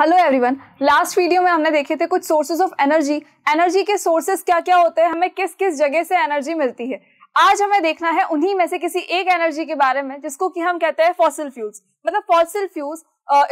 Hello everyone last video में हमने देखे थे कुछ सोर्सेज ऑफ एनर्जी एनर्जी के सोर्सेज क्या क्या होते हैं हमें किस किस जगह से एनर्जी मिलती है आज हमें देखना है उन्हीं में से किसी एक एनर्जी के बारे में जिसको कि हम कहते हैं फॉसिल फ्यूल्स मतलब fossil fuels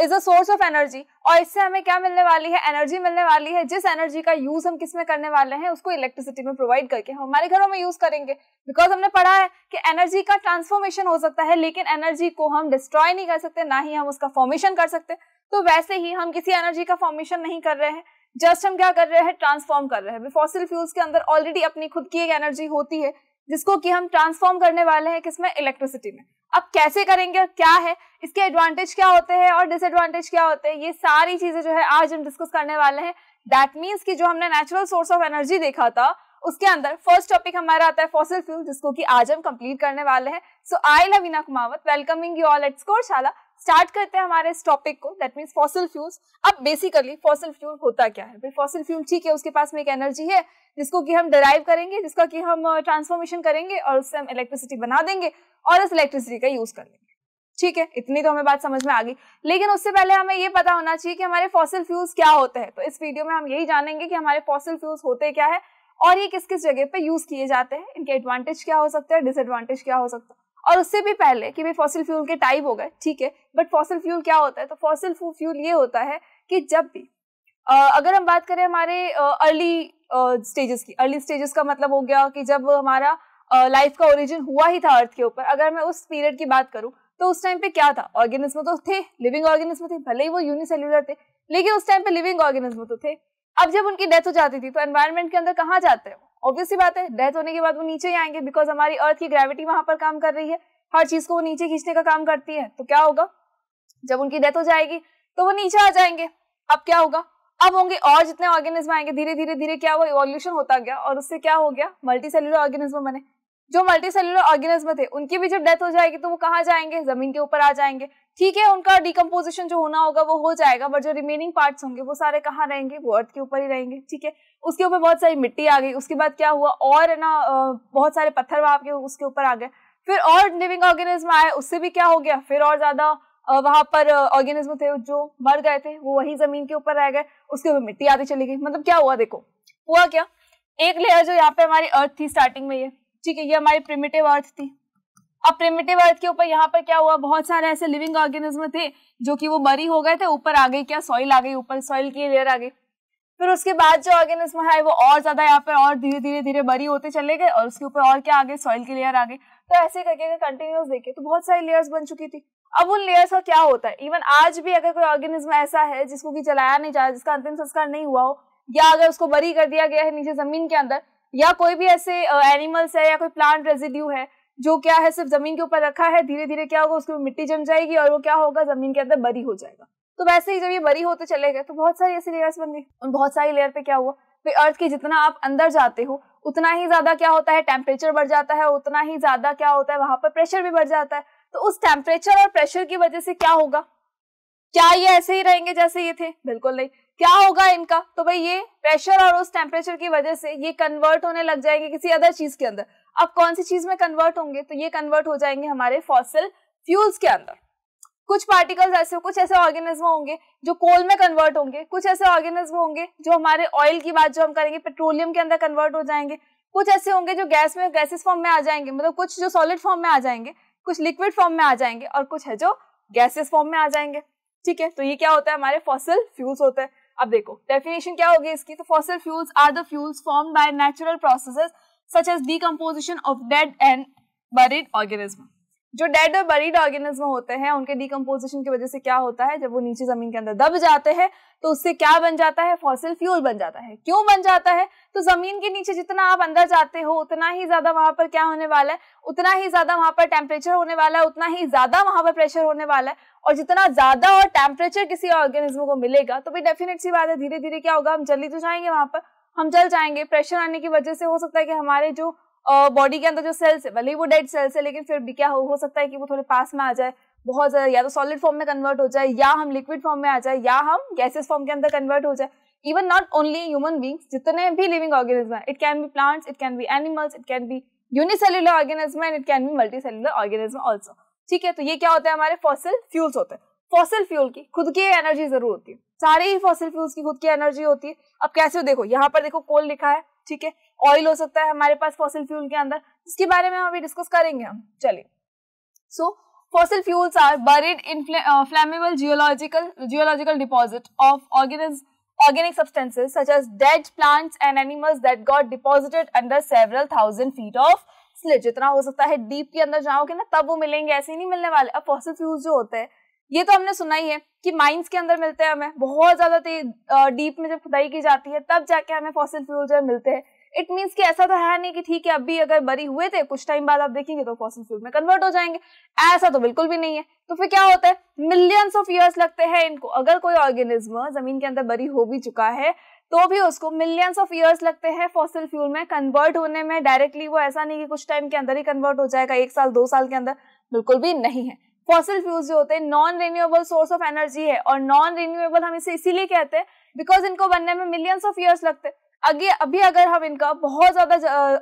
is a source of energy और इससे हमें क्या मिलने वाली है एनर्जी मिलने वाली है जिस एनर्जी का यूज हम किस में करने वाले हैं उसको इलेक्ट्रिसिटी में प्रोवाइड करके हम हमारे घरों में यूज करेंगे बिकॉज हमने पढ़ा है कि एनर्जी का ट्रांसफॉर्मेशन हो सकता है लेकिन एनर्जी को हम डिस्ट्रॉय नहीं कर सकते ना ही हम उसका फॉर्मेशन कर सकते तो वैसे ही हम किसी एनर्जी का फॉर्मेशन नहीं कर रहे हैं जस्ट हम क्या कर रहे हैं ट्रांसफॉर्म कर रहे हैं फॉसिल फ्यूल्स के अंदर ऑलरेडी अपनी खुद की एक एनर्जी होती है जिसको कि हम ट्रांसफॉर्म करने वाले हैं किसमें इलेक्ट्रिसिटी में अब कैसे करेंगे क्या है इसके एडवांटेज क्या होते हैं और डिसएडवांटेज क्या होते हैं ये सारी चीजें जो है आज हम डिस्कस करने वाले हैं दैट मीन्स कि जो हमने नेचुरल सोर्स ऑफ एनर्जी देखा था उसके अंदर फर्स्ट टॉपिक हमारा आता है फॉसिल फ्यूल जिसको कि आज हम कंप्लीट करने वाले हैं so I Lavina Kumawat welcoming you all at Shala start करते हैं हमारे इस टॉपिक को दैट मीन्स फॉसिल फ्यूल्स अब बेसिकली फॉसिल फ्यूल होता क्या है फॉसिल फ्यूल ठीक है उसके पास में एक एनर्जी है जिसको कि हम डराइव करेंगे जिसका कि हम ट्रांसफॉर्मेशन करेंगे और उससे हम इलेक्ट्रिसिटी बना देंगे और उस इलेक्ट्रिसिटी का यूज कर लेंगे ठीक है इतनी तो हमें बात समझ में आ गई लेकिन उससे पहले हमें ये पता होना चाहिए कि हमारे फॉसिल फ्यूल्स क्या होते हैं तो इस वीडियो में हम यही जानेंगे कि हमारे फॉसिल फ्यूल्स होते क्या है और ये किस किस जगह पे यूज किए जाते हैं इनके एडवांटेज क्या हो सकते हैं डिसएडवांटेज क्या हो सकता है और उससे भी पहले कि भाई फॉसिल फ्यूल के टाइप हो गए ठीक है बट फॉसिल फ्यूल क्या होता है तो फॉसिल फ्यूल ये होता है कि जब भी अगर हम बात करें हमारे अर्ली स्टेजेस की अर्ली स्टेजेस का मतलब हो गया कि जब हमारा लाइफ का ओरिजिन हुआ ही था अर्थ के ऊपर अगर मैं उस पीरियड की बात करूँ तो उस टाइम पे क्या था ऑर्गेनिज्म तो थे लिविंग ऑर्गेनिज्म तो थे भले ही वो यूनिसेल्यूलर थे लेकिन उस टाइम पे लिविंग ऑर्गेनिज्म तो थे अब जब उनकी डेथ हो जाती थी तो एनवायरमेंट के अंदर कहाँ जाते हैं ऑब्वियसली बात है डेथ होने के बाद वो नीचे ही आएंगे बिकॉज हमारी अर्थ की ग्रेविटी वहां पर काम कर रही है हर चीज को वो नीचे खींचने का काम करती है तो क्या होगा जब उनकी डेथ हो जाएगी तो वो नीचे आ जाएंगे अब क्या होगा अब होंगे और जितने ऑर्गेनिज्म आएंगे धीरे धीरे धीरे क्या हुआ इवोल्यूशन होता गया और उससे क्या हो गया मल्टी सेल्यूलर ऑर्गेनिज्म बने जो मल्टी सेलुलर ऑर्गेनिज्म थे उनकी भी जब डेथ हो जाएगी तो वो कहाँ जाएंगे जमीन के ऊपर आ जाएंगे ठीक है उनका डिकम्पोजिशन जो होना होगा वो हो जाएगा बट जो रिमेनिंग पार्ट्स होंगे वो सारे कहाँ रहेंगे वो अर्थ के ऊपर ही रहेंगे ठीक है उसके ऊपर बहुत सारी मिट्टी आ गई उसके बाद क्या हुआ और है ना बहुत सारे पत्थर वहाँ के उसके ऊपर आ गए फिर और लिविंग ऑर्गेनिज्म आए उससे भी क्या हो गया फिर और ज्यादा वहां पर ऑर्गेनिज्म थे जो मर गए थे वो वही जमीन के ऊपर रह गए उसके ऊपर मिट्टी आती चली गई मतलब क्या हुआ देखो हुआ क्या एक लेयर जो यहाँ पे हमारी अर्थ थी स्टार्टिंग में ये ठीक है ये हमारी प्रिमिटिव अर्थ थी अब प्रिमिटिव अर्थ के ऊपर यहाँ पर क्या हुआ बहुत सारे ऐसे लिविंग ऑर्गेनिज्म थे जो कि वो मरी हो गए थे ऊपर आ गई क्या सॉइल आ गई ऊपर सॉइल की लेयर आ गई फिर उसके बाद जो ऑर्गेनिज्म है वो और ज्यादा यहाँ पर और धीरे धीरे धीरे बड़ी होते चले गए और उसके ऊपर और क्या आ गए सॉइल की लेयर आ गई तो ऐसे करके अगर कंटिन्यूस देखे तो बहुत सारी लेयर्स बन चुकी थी अब उन लेयर्स का क्या होता है इवन आज भी अगर कोई ऑर्गेनिज्म ऐसा है जिसको कि जलाया नहीं जा रहा जिसका अंतिम संस्कार नहीं हुआ हो या अगर उसको बरी कर दिया गया है नीचे जमीन के अंदर या कोई भी ऐसे एनिमल्स है या कोई प्लांट रेजिड्यू है जो क्या है सिर्फ जमीन के ऊपर रखा है धीरे धीरे क्या होगा उसके मिट्टी जम जाएगी और वो क्या होगा जमीन के अंदर बरी हो जाएगा तो वैसे ही जब ये बरी होते चले गए तो बहुत सारी ऐसी लेयर्स बन गई उन बहुत सारी लेयर पे क्या हुआ फिर अर्थ के जितना आप अंदर जाते हो उतना ही ज्यादा क्या होता है टेम्परेचर बढ़ जाता है उतना ही ज्यादा क्या होता है वहां पर प्रेशर भी बढ़ जाता है तो उस टेम्परेचर और प्रेशर की वजह से क्या होगा क्या ये ऐसे ही रहेंगे जैसे ये थे बिल्कुल नहीं क्या होगा इनका तो भाई ये प्रेशर और उस टेम्परेचर की वजह से ये कन्वर्ट होने लग जाएंगे किसी अदर चीज के अंदर अब कौन सी चीज में कन्वर्ट होंगे तो ये कन्वर्ट हो जाएंगे हमारे फॉसिल फ्यूल्स के अंदर कुछ पार्टिकल्स ऐसे कुछ ऐसे ऑर्गेनिज्म होंगे जो कोल में कन्वर्ट होंगे कुछ ऐसे ऑर्गेनिज्म होंगे जो हमारे ऑयल की बात जो हम करेंगे पेट्रोलियम के अंदर कन्वर्ट हो जाएंगे कुछ ऐसे होंगे जो गैस में गैसेस फॉर्म में आ जाएंगे मतलब कुछ जो सॉलिड फॉर्म में आ जाएंगे कुछ लिक्विड फॉर्म में आ जाएंगे और कुछ है जो गैसेस फॉर्म में आ जाएंगे ठीक है तो ये क्या होता है हमारे फॉसिल फ्यूल्स होते हैं अब देखो डेफिनेशन क्या होगी इसकी तो fossil fuels are the fuels form by natural processes such as decomposition of dead and buried organism जो डेड और बरीड ऑर्गेनिज्म होते हैं उनके डिकम्पोजिशन की वजह से क्या होता है जब वो नीचे जमीन के अंदर दब जाते हैं तो उससे क्या बन जाता है फॉसिल फ्यूल बन जाता है क्यों बन जाता है तो जमीन के नीचे जितना आप अंदर जाते हो उतना ही ज्यादा वहां पर क्या होने वाला है उतना ही ज्यादा वहां पर टेम्परेचर होने वाला है उतना ही ज्यादा वहां पर प्रेशर होने वाला है और जितना ज्यादा और टेम्परेचर किसी ऑर्गेनिज्म को मिलेगा तो भी डेफिनेट सी बात है धीरे धीरे क्या होगा हम जल्दी तो जाएंगे वहां पर हम जल जाएंगे प्रेशर आने की वजह से हो सकता है कि हमारे जो बॉडी के अंदर जो सेल्स है भले ही वो डेड सेल्स है लेकिन फिर भी क्या हो, हो सकता है कि वो थोड़े पास में आ जाए बहुत ज़्यादा या तो सॉलिड फॉर्म में कन्वर्ट हो जाए या हम लिक्विड फॉर्म में आ जाए या हम गैसेस फॉर्म के अंदर कन्वर्ट हो जाए even not only human beings जितने भी लिविंग ऑर्गेनिज्म है it can be plants it can be animals it can be unicellular organism and it can be multi cellular organism also ठीक है तो ये क्या होता है हमारे फॉसिल फ्यूल्स होते हैं फॉसिल फ्यूल की खुद की एनर्जी जरूर होती है सारे ही फॉसिल फ्यूल्स की खुद की एनर्जी होती है अब कैसे हो देखो यहाँ पर देखो कोल लिखा है ठीक है ऑयल हो सकता है हमारे पास फॉसिल फ्यूल के अंदर इसके बारे में हम अभी डिस्कस करेंगे हम चलिए so fossil fuels are buried in flammable geological geological deposit of organism organic substances such as dead plants and animals that got deposited under several thousand feet of slit जितना हो सकता है डीप के अंदर जाओगे ना तब वो मिलेंगे ऐसे ही नहीं मिलने वाले अब फॉसिल फ्यूल्स जो होते हैं ये तो हमने सुना ही है कि माइंस के अंदर मिलते हैं हमें बहुत ज्यादा डीप uh, में जब खुदाई की जाती है तब जाके हमें फॉसिल फ्यूल जो मिलते हैं इट मीन्स कि ऐसा तो है नहीं कि ठीक है अभी अगर बरी हुए थे कुछ टाइम बाद आप देखेंगे तो फॉसिल फ्यूल में कन्वर्ट हो जाएंगे ऐसा तो बिल्कुल भी नहीं है तो फिर क्या होता है मिलियंस ऑफ ईयर्स लगते हैं इनको अगर कोई ऑर्गेनिज्म जमीन के अंदर बरी हो भी चुका है तो भी उसको मिलियंस ऑफ ईयर्स लगते हैं फॉसिल फ्यूल में कन्वर्ट होने में डायरेक्टली वो ऐसा नहीं कि कुछ टाइम के अंदर ही कन्वर्ट हो जाएगा एक साल दो साल के अंदर बिल्कुल भी नहीं है फॉसिल फ्यूल्स जो होते हैं non renewable source of energy है और नॉन रिन्यूएबल हम इसे इसीलिए कहते हैं बिकॉज इनको बनने में मिलियंस ऑफ ईयर्स लगते हैं अगे अभी अगर हम इनका बहुत ज़्यादा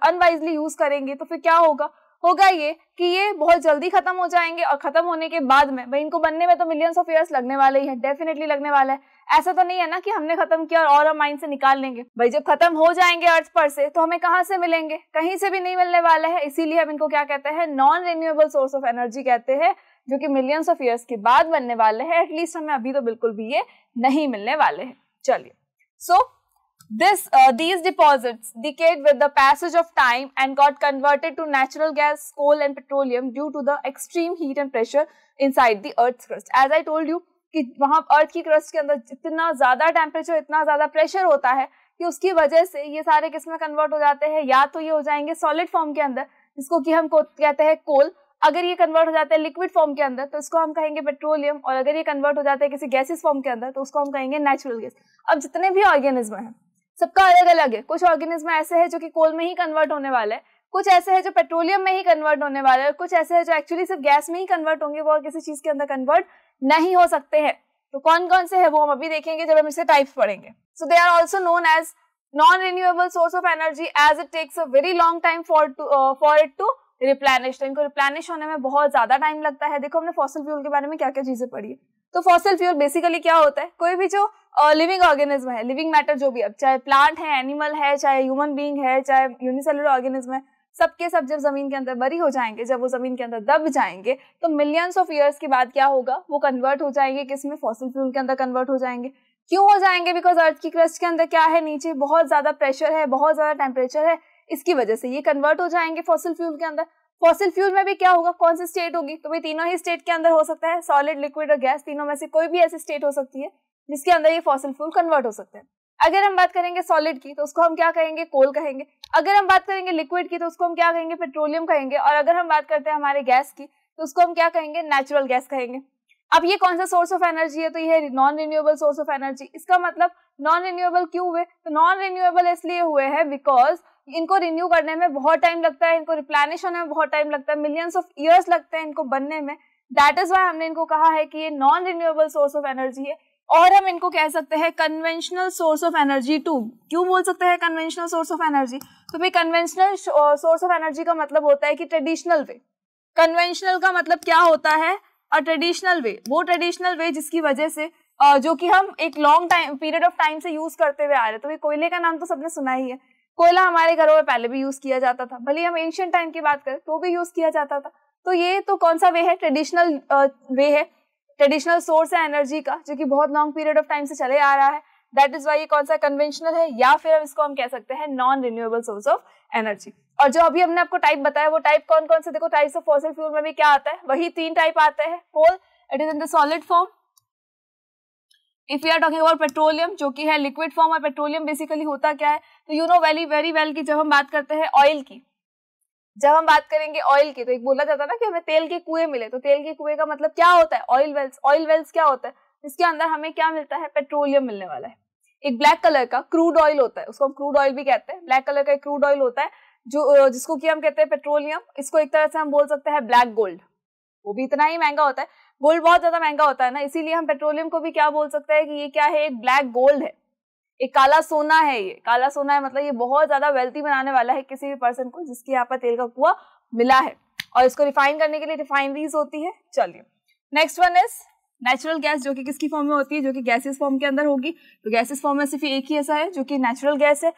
अनवाइजली यूज़ करेंगे तो फिर क्या होगा होगा ये कि ये बहुत जल्दी खत्म हो जाएंगे और खत्म होने के बाद में भाई इनको बनने में तो मिलियंस ऑफ ईयर्स लगने वाले ही है डेफिनेटली लगने वाला है ऐसा तो नहीं है ना कि हमने खत्म किया और हम माइंड से निकाल लेंगे भाई जब खत्म हो जाएंगे अर्थ पर से तो हमें कहाँ से मिलेंगे कहीं से भी नहीं मिलने वाला है इसीलिए हम इनको क्या कहते हैं non renewable source of energy कहते हैं जो कि मिलियंस ऑफ ईयर्स के बाद बनने वाले हैं एटलीस्ट हमें अभी तो बिल्कुल भी ये नहीं मिलने वाले हैं चलिए सो so, This, uh, these deposits decayed with the passage of time and got converted to natural gas, coal and petroleum due to the extreme heat and pressure inside the earth's crust. As I told you, कि वहाँ अर्थ की crust के अंदर जितना ज़्यादा temperature इतना ज़्यादा pressure होता है कि उसकी वजह से ये सारे किस्में कन्वर्ट हो जाते हैं या तो ये हो जाएंगे सॉलिड फॉर्म के अंदर जिसको कि हम कहते हैं कोल अगर ये कन्वर्ट हो जाता है लिक्विड फॉर्म के अंदर तो इसको हम कहेंगे पेट्रोलियम और अगर ये कन्वर्ट हो जाते हैं किसी गैसेस फॉर्म के अंदर तो उसको हम कहेंगे नेचुरल गैस अब जितने भी ऑर्गेनिज्म हैं सबका अलग अलग है कुछ ऑर्गेनिज्म ऐसे है जो कि कोल में ही कन्वर्ट होने वाला है कुछ ऐसे है जो पेट्रोलियम में ही कन्वर्ट होने वाले हैं कुछ ऐसे है जो एक्चुअली सिर्फ गैस में ही कन्वर्ट होंगे वो और किसी चीज के अंदर कन्वर्ट नहीं हो सकते हैं तो कौन कौन से है वो हम अभी देखेंगे जब हम इसे टाइप्स पढ़ेंगे so they are also known as non renewable source of energy as it takes a very long time for for it to replenish तो इनको रिप्लेनिश होने में बहुत ज्यादा टाइम लगता है देखो हमने फॉसिल फ्यूल के बारे में क्या क्या चीजें पढ़ी है तो फॉसिल फ्यूल बेसिकली क्या होता है कोई भी जो लिविंग ऑर्गेनिज्म है लिविंग मैटर जो भी अब चाहे प्लांट है एनिमल है चाहे ह्यूमन बींग है चाहे यूनिसेलर ऑर्गेनिज्म है सबके सब जब जमीन के अंदर बरी हो जाएंगे जब वो जमीन के अंदर दब जाएंगे तो मिलियंस ऑफ ईयर्स के बाद क्या होगा वो कन्वर्ट हो जाएंगे किस में फॉसिल फ्यूल के अंदर कन्वर्ट हो जाएंगे क्यों हो जाएंगे बिकॉज अर्थ की क्रस्ट के अंदर क्या है नीचे बहुत ज्यादा प्रेशर है बहुत ज्यादा टेम्परेचर है इसकी वजह से ये कन्वर्ट हो जाएंगे फॉसिल फ्यूल के अंदर फॉसिल फ्यूल में भी क्या होगा कौन सी स्टेट होगी तो भाई तीनों ही स्टेट के अंदर हो सकता है सॉलिड लिक्विड और गैस तीनों में से कोई भी ऐसी स्टेट हो सकती है जिसके अंदर ये फॉसिल फ्यूल कन्वर्ट हो सकते हैं अगर हम बात करेंगे सॉलिड की तो उसको हम क्या कहेंगे कोल कहेंगे अगर हम बात करेंगे लिक्विड की तो उसको हम क्या कहेंगे पेट्रोलियम कहेंगे और अगर हम बात करते हैं हमारे गैस की तो उसको हम क्या कहेंगे नेचुरल गैस कहेंगे अब ये कौन सा सोर्स ऑफ एनर्जी है तो ये non renewable source of energy इसका मतलब नॉन रिन्यूएबल क्यों हुए तो नॉन रिन्यूएबल इसलिए हुए हैं बिकॉज इनको रिन्यू करने में बहुत टाइम लगता है इनको रिप्लानिश होने में बहुत टाइम लगता है मिलियंस ऑफ ईयर्स लगते हैं इनको बनने में दैट इज वाई हमने इनको कहा है कि ये non renewable source of energy है और हम इनको कह सकते हैं conventional source of energy too क्यों बोल सकते हैं कन्वेंशनल सोर्स ऑफ एनर्जी तो भाई कन्वेंशनल सोर्स ऑफ एनर्जी का मतलब होता है कि ट्रेडिशनल वे कन्वेंशनल का मतलब क्या होता है अ ट्रेडिशनल वे वो ट्रेडिशनल वे जिसकी वजह से जो कि हम एक long time period of time से यूज करते हुए आ रहे हैं तो भाई कोयले का नाम तो सबने सुना ही है कोयला हमारे घरों में पहले भी यूज किया जाता था भले हम एंशियंट टाइम की बात करें तो भी यूज किया जाता था तो ये तो कौन सा वे है ट्रेडिशनल वे है ट्रेडिशनल सोर्स है एनर्जी का जो कि बहुत लॉन्ग पीरियड ऑफ टाइम से चले आ रहा है दैट इज वाई ये कौन सा कन्वेंशनल है या फिर हम इसको हम कह सकते हैं non renewable source of energy और जो अभी हमने आपको टाइप बताया वो टाइप कौन कौन से देखो टाइप्स ऑफ फॉसिल फ्यूल में भी क्या आता है वही तीन टाइप आते हैं coal it is in the solid form if you are talking about petroleum जो कि है लिक्विड फॉर्म और पेट्रोलियम बेसिकली होता क्या है तो you know very very well की जब हम बात करते हैं ऑयल की जब हम बात करेंगे ऑयल की तो एक बोला जाता है ना कि हमें तेल के कुएं मिले तो तेल के कुएं का मतलब क्या होता है ऑयल वेल्स ऑयल वेल्स क्या होता है इसके अंदर हमें क्या मिलता है पेट्रोलियम मिलने वाला है एक ब्लैक कलर का क्रूड ऑयल होता है उसको हम क्रूड ऑयल भी कहते हैं ब्लैक कलर का एक क्रूड ऑयल होता है जो जिसको कि हम कहते हैं पेट्रोलियम इसको एक तरह से हम बोल सकते हैं ब्लैक गोल्ड वो भी इतना ही महंगा होता है गोल्ड बहुत ज्यादा महंगा होता है ना इसीलिए हम पेट्रोलियम को भी क्या बोल सकते हैं कि ये क्या है एक ब्लैक गोल्ड है एक काला सोना है ये काला सोना है मतलब ये बहुत ज्यादा वेल्थी बनाने वाला है किसी भी पर्सन को जिसके यहाँ पर तेल का कुआ मिला है और इसको रिफाइन करने के लिए रिफाइनरीज होती है चलिए next one is natural gas जो कि किसकी फॉर्म में होती है जो कि गैसेस फॉर्म के अंदर होगी तो गैसेस फॉर्म में सिर्फ एक ही ऐसा है जो कि नेचुरल गैस है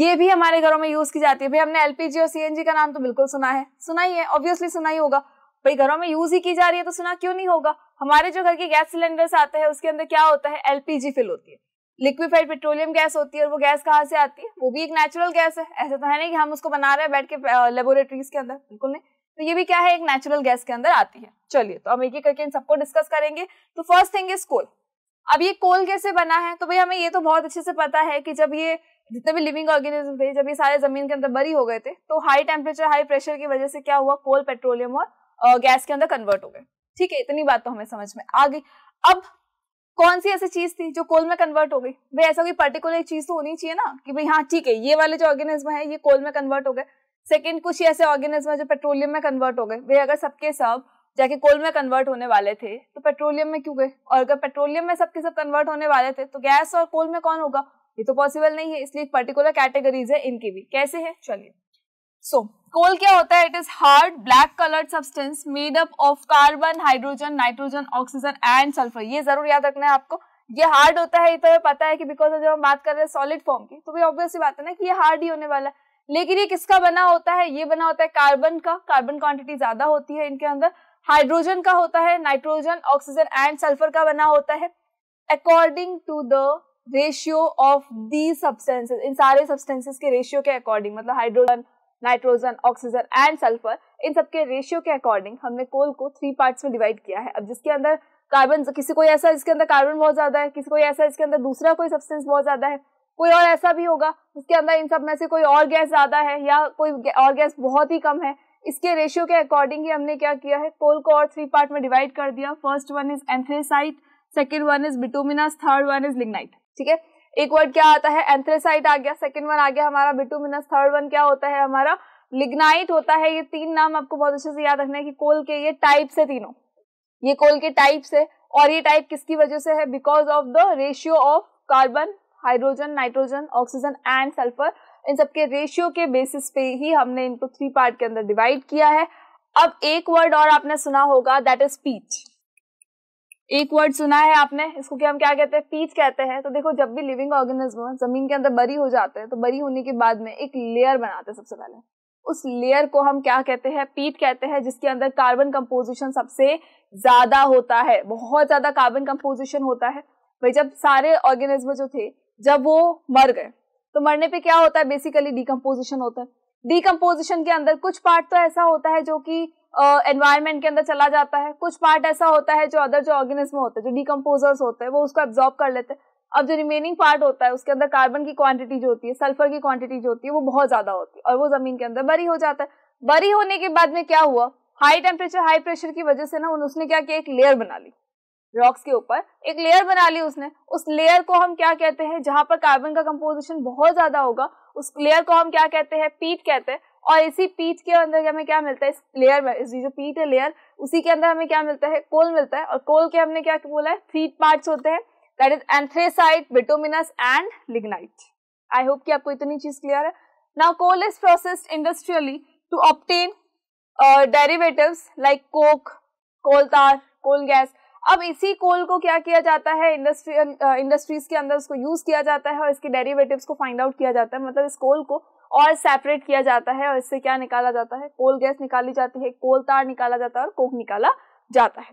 ये भी हमारे घरों में यूज की जाती है भाई हमने एलपीजी और सीएनजी का नाम तो बिल्कुल सुना है सुना ही है ऑब्वियसली सुना ही होगा भाई घरों में यूज ही की जा रही है तो सुना क्यों नहीं होगा हमारे जो घर के गैस सिलेंडर्स आते हैं उसके अंदर क्या होता है एलपीजी फिल होती है लिक्विफाइड पेट्रोलियम गैस होती है और वो गैस कहाँ से आती है वो भी एक नेचुरल गैस है ऐसा तो है नहीं कि हम उसको बना रहे हैं बैठ के लेबोरेटरीज के अंदर बिल्कुल नहीं तो ये भी क्या है एक नेचुरल गैस के अंदर आती है चलिए तो हम एक ही करके इन सबको डिस्कस करेंगे तो फर्स्ट थिंग इज कोल अब ये कोल कैसे बना है तो भाई हमें ये तो बहुत अच्छे से पता है कि जब ये जितने भी लिविंग ऑर्गेनिज्म थे जब ये सारे जमीन के अंदर बरी हो गए थे तो हाई टेम्परेचर हाई प्रेशर की वजह से क्या हुआ कोल पेट्रोलियम और गैस के अंदर कन्वर्ट हो गए ठीक है इतनी बात तो हमें समझ में आ गई अब कौन सी ऐसी चीज थी जो कोल में कन्वर्ट हो गई भाई ऐसा कोई पर्टिकुलर चीज तो होनी चाहिए ना कि भाई हाँ ठीक है ये वाले जो ऑर्गेनिज्म है ये कोल में कन्वर्ट हो गए सेकेंड कुछ ऐसे ऑर्गेनिज्म है जो पेट्रोलियम में कन्वर्ट हो गए भाई अगर सबके सब जाके कोल में कन्वर्ट होने वाले थे तो पेट्रोलियम में क्यों गए और अगर पेट्रोलियम में सबके सब कन्वर्ट होने वाले थे तो गैस और कोल में कौन होगा ये तो पॉसिबल नहीं है इसलिए पर्टिकुलर कैटेगरीज है इनकी भी कैसे है चलिए सो कोल क्या होता है it is hard black coloured substance made up of carbon hydrogen nitrogen oxygen and sulphur ये जरूर याद रखना है आपको ये हार्ड होता है तो पता है कि बिकॉज जब हम बात कर रहे हैं सॉलिड फॉर्म की तो भी ऑब्वियस बात है ना कि ये हार्ड ही होने वाला है लेकिन ये किसका बना होता है ये बना होता है कार्बन का कार्बन क्वांटिटी ज्यादा होती है इनके अंदर हाइड्रोजन का होता है नाइट्रोजन ऑक्सीजन एंड सल्फर का बना होता है according to the ratio of the substances इन सारे सब्सटेंसेस के रेशियो के अकॉर्डिंग मतलब hydrogen nitrogen oxygen and sulphur इन सबके रेशियो के अकॉर्डिंग हमने कोल को थ्री पार्ट्स में डिवाइड किया है अब जिसके अंदर कार्बन किसी को ऐसा जिसके अंदर कार्बन बहुत ज्यादा है किसी को ऐसा जिसके अंदर दूसरा कोई सब्सटेंस बहुत ज्यादा है कोई और ऐसा भी होगा जिसके अंदर इन सब में से कोई और गैस ज्यादा है या कोई और गैस बहुत ही कम है इसके रेशियो के अकॉर्डिंग ही हमने क्या किया है कोल को और थ्री पार्ट में डिवाइड कर दिया first one is anthracite second one is bituminous third one is lignite ठीक है एक वर्ड क्या आता है एंथ्रेसाइट आ गया सेकेंड वन आ गया हमारा बिटुमिनस थर्ड वन क्या होता है हमारा लिग्नाइट होता है ये तीन नाम आपको बहुत अच्छे से याद रखना है कि कोल के ये टाइप्स है तीनों ये कोल के टाइप्स है और ये टाइप किसकी वजह से है because of the ratio of carbon hydrogen nitrogen oxygen and sulphur इन सबके रेशियो के बेसिस पे ही हमने इनको थ्री पार्ट के अंदर डिवाइड किया है अब एक वर्ड और आपने सुना होगा दैट इज स्पीच एक वर्ड सुना है आपने इसको कि हम क्या कहते हैं पीच कहते हैं तो देखो जब भी लिविंग ऑर्गेनिज्म जमीन के अंदर बरी हो जाते हैं तो बरी होने के बाद में एक लेयर बनाते हैं सबसे पहले उस लेयर को हम क्या कहते हैं पीट कहते हैं जिसके अंदर कार्बन कंपोजिशन सबसे ज्यादा होता है बहुत ज्यादा कार्बन कंपोजिशन होता है भाई जब सारे ऑर्गेनिज्म जो थे जब वो मर गए तो मरने पे क्या होता है बेसिकली डिकम्पोजिशन होता है डिकम्पोजिशन के अंदर कुछ पार्ट तो ऐसा होता है जो कि एनवायरमेंट uh, के अंदर चला जाता है कुछ पार्ट ऐसा होता है जो अदर जो ऑर्गेनिज्म होते हैं जो डिकम्पोजर्स होते हैं वो उसको एब्जॉर्ब कर लेते हैं अब जो रिमेनिंग पार्ट होता है उसके अंदर कार्बन की क्वांटिटी जो होती है सल्फर की क्वांटिटी जो होती है वो बहुत ज्यादा होती है और वो जमीन के अंदर बरी हो जाता है बरी होने के बाद में क्या हुआ हाई टेम्परेचर हाई प्रेशर की वजह से ना उसने क्या किया एक लेयर बना ली रॉक्स के ऊपर एक लेयर बना ली उसने उस लेयर को हम क्या कहते हैं जहां पर कार्बन का कंपोजिशन बहुत ज्यादा होगा उस लेयर को हम क्या कहते हैं पीट कहते हैं और इसी पीठ के अंदर हमें क्या मिलता है इस लेयर में इस जो पीट है लेयर उसी के अंदर हमें क्या मिलता है कोल मिलता है और कोल के हमने क्या बोला है थ्री पार्ट्स होते हैं that is anthracite bituminous and lignite I hope कि आपको इतनी चीज क्लियर है now coal is processed industrially to obtain derivative like coke coal tar coal gas अब इसी कोल को क्या किया जाता है इंडस्ट्रियल इंडस्ट्रीज uh, के अंदर उसको यूज किया जाता है और इसके डेरिवेटिव्स को फाइंड आउट किया जाता है मतलब इस कोल को और सेपरेट किया जाता है और इससे क्या निकाला जाता है कोल गैस निकाली जाती है कोल तार निकाला जाता है और कोक निकाला जाता है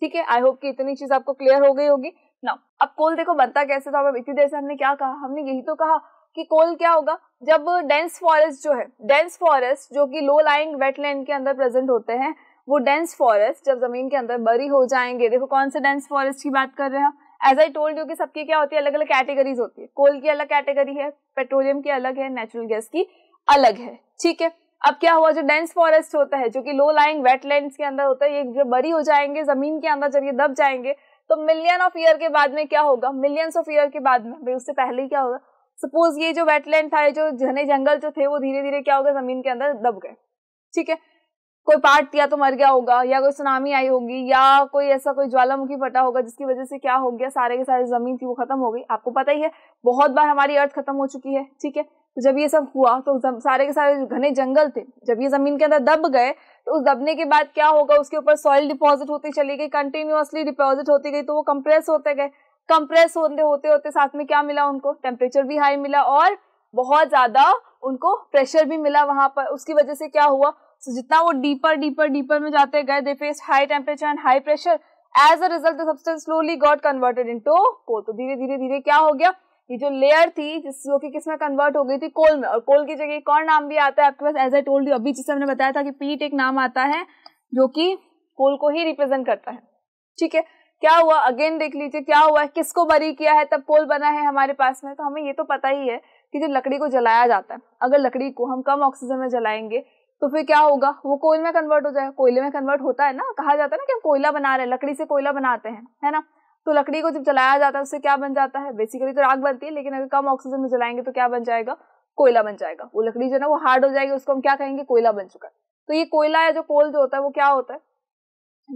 ठीक है आई होप कि इतनी चीज आपको क्लियर हो गई होगी ना अब कोल देखो बनता कैसे था अब इतनी देर से हमने क्या कहा हमने यही तो कहा कि कोल क्या होगा जब डेंस फॉरेस्ट जो है डेंस फॉरेस्ट जो कि लो लाइंग वेटलैंड के अंदर प्रेजेंट होते हैं वो डेंस फॉरेस्ट जब जमीन के अंदर बरी हो जाएंगे देखो कौन से डेंस फॉरेस्ट की बात कर रहे हैं एज आई टोल्ड यू कि सबकी क्या होती है अलग अलग कैटेगरीज होती है कोल की अलग कैटेगरी है पेट्रोलियम की अलग है नेचुरल गैस की अलग है ठीक है अब क्या हुआ जो डेंस फॉरेस्ट होता है जो कि लो लाइंग वेटलैंड्स के अंदर होता है ये जब बरी हो जाएंगे जमीन के अंदर जब ये दब जाएंगे तो मिलियन ऑफ ईयर के बाद में क्या होगा मिलियंस ऑफ ईयर के बाद में भाई उससे पहले ही क्या होगा सपोज ये जो वेटलैंड था ये जो घने जंगल जो थे वो धीरे धीरे क्या होगा जमीन के अंदर दब गए ठीक है कोई पार्ट किया तो मर गया होगा या कोई सुनामी आई होगी या कोई ऐसा कोई ज्वालामुखी फटा होगा जिसकी वजह से क्या हो गया सारे के सारे जमीन थी वो खत्म हो गई आपको पता ही है बहुत बार हमारी अर्थ खत्म हो चुकी है ठीक है तो जब ये सब हुआ तो सारे के सारे घने जंगल थे जब ये जमीन के अंदर दब गए तो उस दबने के बाद क्या होगा उसके ऊपर सॉइल डिपॉजिट होती चली गई कंटिन्यूअसली डिपॉजिट होती गई तो वो कंप्रेस होते गए कंप्रेस होते होते होते साथ में क्या मिला उनको टेम्परेचर भी हाई मिला और बहुत ज्यादा उनको प्रेशर भी मिला वहां पर उसकी वजह से क्या हुआ सो जितना वो डीपर डीपर डीपर में जाते गए they face high temperature and high pressure as a result the substance slowly got converted into coal तो धीरे धीरे धीरे क्या हो गया ये जो लेयर थी जिस जो कि किसमें कन्वर्ट हो गई थी कोल में और कोल की जगह एक और नाम भी आता है आपके पास एज आई टोल्ड यू अभी जिससे हमने बताया था कि पीट एक नाम आता है जो कि कोल को ही रिप्रेजेंट करता है ठीक है क्या हुआ अगेन देख लीजिए क्या हुआ है किसको बरी किया है तब कोल बना है हमारे पास में तो हमें ये तो पता ही है कि जो लकड़ी को जलाया जाता है अगर लकड़ी को हम कम ऑक्सीजन में जलाएंगे तो फिर क्या होगा वो कोयल में कन्वर्ट हो जाएगा कोयले में कन्वर्ट होता है ना कहा जाता है ना कि हम कोयला बना रहे हैं लकड़ी से कोयला बनाते हैं है ना तो लकड़ी को जब जलाया जाता है उससे क्या बन जाता है बेसिकली तो राग बनती है लेकिन अगर कम ऑक्सीजन में जलाएंगे तो क्या बन जाएगा कोयला बन जाएगा वो लकड़ी जो है ना वो हार्ड हो जाएगी उसको हम क्या कहेंगे कोयला बन चुका है तो ये कोयला या जो कोल जो होता है वो क्या होता है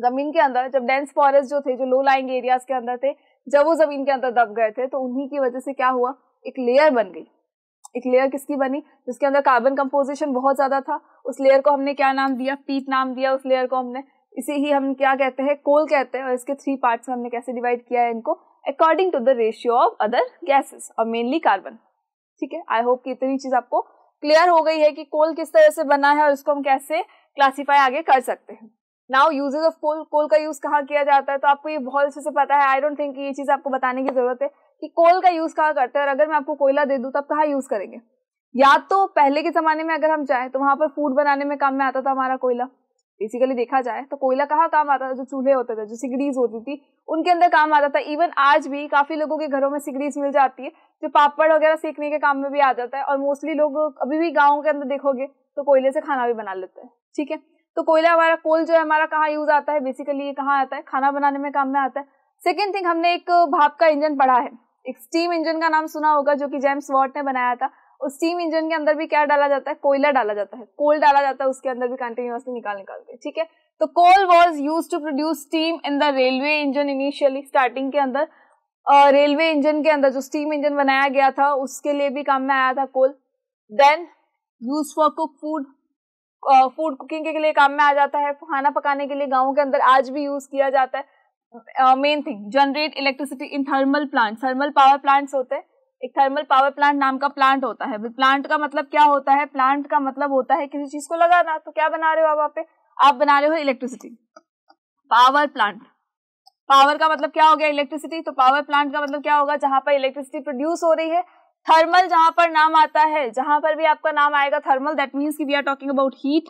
जमीन के अंदर जब डेंस फॉरेस्ट जो थे जो लो लाइंग एरियाज के अंदर थे जब वो जमीन के अंदर दब गए थे तो उन्हीं की वजह से क्या हुआ एक लेयर बन गई एक लेयर किसकी बनी जिसके अंदर कार्बन कंपोजिशन बहुत ज़्यादा था उस लेयर को हमने क्या नाम दिया पीट नाम दिया उस लेयर को हमने इसी ही हम क्या कहते हैं कोल कहते हैं और इसके थ्री पार्ट्स में हमने कैसे डिवाइड किया है इनको according to the ratio of other gases और मेनली कार्बन ठीक है आई होप कि इतनी चीज़ आपको क्लियर हो गई है कि कोल किस तरह से बना है और इसको हम कैसे क्लासीफाई आगे कर सकते हैं now uses of coal coal का यूज कहाँ किया जाता है तो आपको ये बहुत अच्छे से पता है आई डोंट थिंक ये चीज़ आपको बताने की जरूरत है कि कोल का यूज कहाँ करते हैं और अगर मैं आपको कोयला दे दूँ तो आप कहाँ यूज करेंगे या तो पहले के जमाने में अगर हम जाएं तो वहां पर फूड बनाने में काम में आता था हमारा कोयला बेसिकली देखा जाए तो कोयला कहाँ काम आता था जो चूल्हे होते थे जो सिगड़ीज होती थी उनके अंदर काम आता था इवन आज भी काफ़ी लोगों के घरों में सिगड़ीज मिल जाती है जो पापड़ वगैरह सेकने के काम में भी आ जाता है और मोस्टली लोग अभी भी गाँव के अंदर देखोगे तो कोयले से खाना भी बना लेते हैं ठीक है तो कोयला हमारा कोल जो है हमारा कहाँ यूज आता है बेसिकली ये कहाँ आता है खाना बनाने में काम में आता है सेकेंड थिंग हमने एक भाप का इंजन पढ़ा है एक स्टीम इंजन का नाम सुना होगा जो कि जेम्स वॉट ने बनाया था उस स्टीम इंजन के अंदर भी क्या डाला जाता है कोयला डाला जाता है कोल डाला जाता है उसके अंदर भी कंटिन्यूसली निकाल निकाल के ठीक है तो coal was use to produce steam in the railway engine initially starting के अंदर रेलवे इंजन के अंदर जो स्टीम इंजन बनाया गया था उसके लिए भी काम में आया था coal then use for cook food food cooking के लिए काम में आ जाता है खाना पकाने के लिए गाँव के अंदर आज भी यूज किया जाता है main thing generate electricity in thermal plant thermal power plants होते हैं एक थर्मल पावर प्लांट नाम का प्लांट होता है प्लांट का मतलब क्या होता है प्लांट का मतलब होता है किसी चीज को लगाना तो क्या बना रहे हो आप पे आप बना रहे हो इलेक्ट्रिसिटी पावर प्लांट पावर का मतलब क्या हो गया इलेक्ट्रिसिटी तो पावर प्लांट का मतलब क्या होगा जहां पर इलेक्ट्रिसिटी प्रोड्यूस हो रही है थर्मल जहां पर नाम आता है जहां पर भी आपका नाम आएगा थर्मल दैट मीन्स की we are talking about heat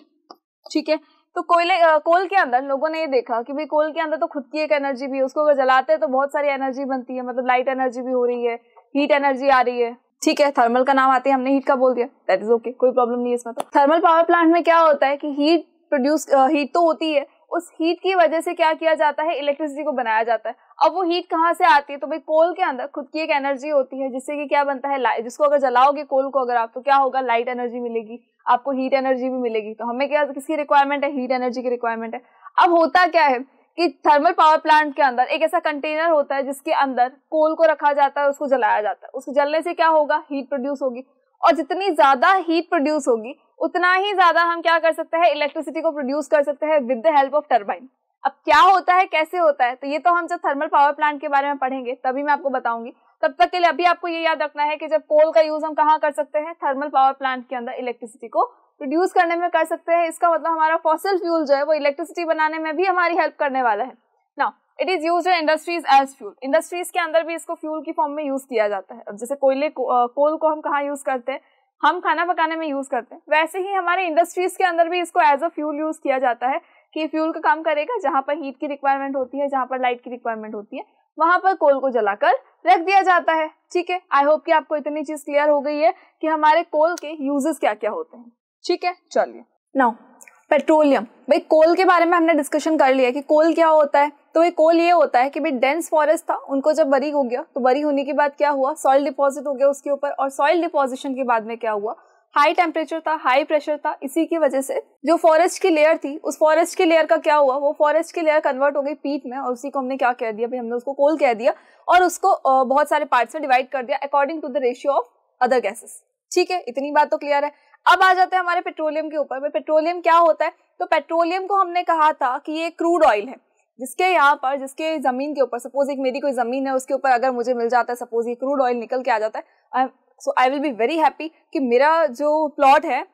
ठीक है तो कोयले कोल के अंदर लोगों ने ये देखा कि भाई कोल के अंदर तो खुद की एक एनर्जी भी है उसको अगर जलाते हैं तो बहुत सारी एनर्जी बनती है मतलब लाइट एनर्जी भी हो रही है हीट एनर्जी आ रही है ठीक है थर्मल का नाम आते हैं हमने हीट का बोल दिया दैट इज ओके कोई प्रॉब्लम नहीं है इसमें तो थर्मल पावर प्लांट में क्या होता है कि हीट प्रोड्यूस हीट तो होती है उस हीट की वजह से क्या किया जाता है इलेक्ट्रिसिटी को बनाया जाता है अब वो हीट कहाँ से आती है तो भाई कोल के अंदर खुद की एक एनर्जी होती है जिससे कि क्या बनता है लाइट जिसको अगर जलाओगे कोल को अगर आप तो क्या होगा लाइट एनर्जी मिलेगी आपको हीट एनर्जी भी मिलेगी तो हमें क्या किसकी रिक्वायरमेंट है हीट एनर्जी की रिक्वायरमेंट है अब होता क्या है कि थर्मल पावर प्लांट के अंदर एक ऐसा कंटेनर होता है जिसके अंदर कोल को रखा जाता है उसको जलाया जाता है उसको जलने से क्या होगा हीट प्रोड्यूस होगी और जितनी ज़्यादा हीट प्रोड्यूस होगी उतना ही ज़्यादा हम क्या कर सकते हैं इलेक्ट्रिसिटी को प्रोड्यूस कर सकते हैं with the help of turbine अब क्या होता है कैसे होता है तो ये तो हम जब थर्मल पावर प्लांट के बारे में पढ़ेंगे तभी मैं आपको बताऊंगी तब तक के लिए अभी आपको ये याद रखना है कि जब कोल का यूज हम कहाँ कर सकते हैं थर्मल पावर प्लांट के अंदर इलेक्ट्रिसिटी को प्रोड्यूस करने में कर सकते हैं इसका मतलब हमारा फॉसिल फ्यूल जो है वो इलेक्ट्रिसिटी बनाने में भी हमारी हेल्प करने वाला है ना it is use in industries as fuel industries के अंदर भी इसको फ्यूल की फॉर्म में यूज किया जाता है अब जैसे कोयले कोल को हम कहाँ यूज करते हैं हम खाना पकाने में यूज करते हैं वैसे ही हमारे इंडस्ट्रीज के अंदर भी इसको एज अ फ्यूल यूज किया जाता है कि फ्यूल का काम करेगा जहां पर हीट की रिक्वायरमेंट होती है जहां पर लाइट की रिक्वायरमेंट होती है वहां पर कोल को जलाकर रख दिया जाता है ठीक है आई होप कि आपको इतनी चीज क्लियर हो गई है कि हमारे कोल के यूजेस क्या क्या होते हैं ठीक है चलिए नाउ पेट्रोलियम भाई कोल के बारे में हमने डिस्कशन कर लिया कि कोल क्या होता है तो ये कोल ये होता है कि भाई डेंस फॉरेस्ट था उनको जब बरी हो गया तो बरी होने के बाद क्या हुआ सॉइल डिपॉजिट हो गया उसके ऊपर और सॉइल डिपॉजिशन के बाद में क्या हुआ हाई टेम्परेचर था हाई प्रेशर था इसी की वजह से जो फॉरेस्ट की लेयर थी उस फॉरेस्ट की लेयर का क्या हुआ वो फॉरेस्ट की लेयर कन्वर्ट हो गई पीट में और उसी को हमने क्या कह दिया भाई हमने उसको कोल कह दिया और उसको बहुत सारे पार्ट्स में डिवाइड कर दिया according to the ratio of other gases ठीक है इतनी बात तो क्लियर है अब आ जाते हैं हमारे पेट्रोलियम के ऊपर पेट्रोलियम क्या होता है तो पेट्रोलियम को हमने कहा था कि ये क्रूड ऑयल है जिसके यहाँ पर जिसके ज़मीन के ऊपर सपोज एक मेरी कोई ज़मीन है उसके ऊपर अगर मुझे मिल जाता है सपोज ये क्रूड ऑयल निकल के आ जाता है so I will be very happy कि मेरा जो प्लॉट है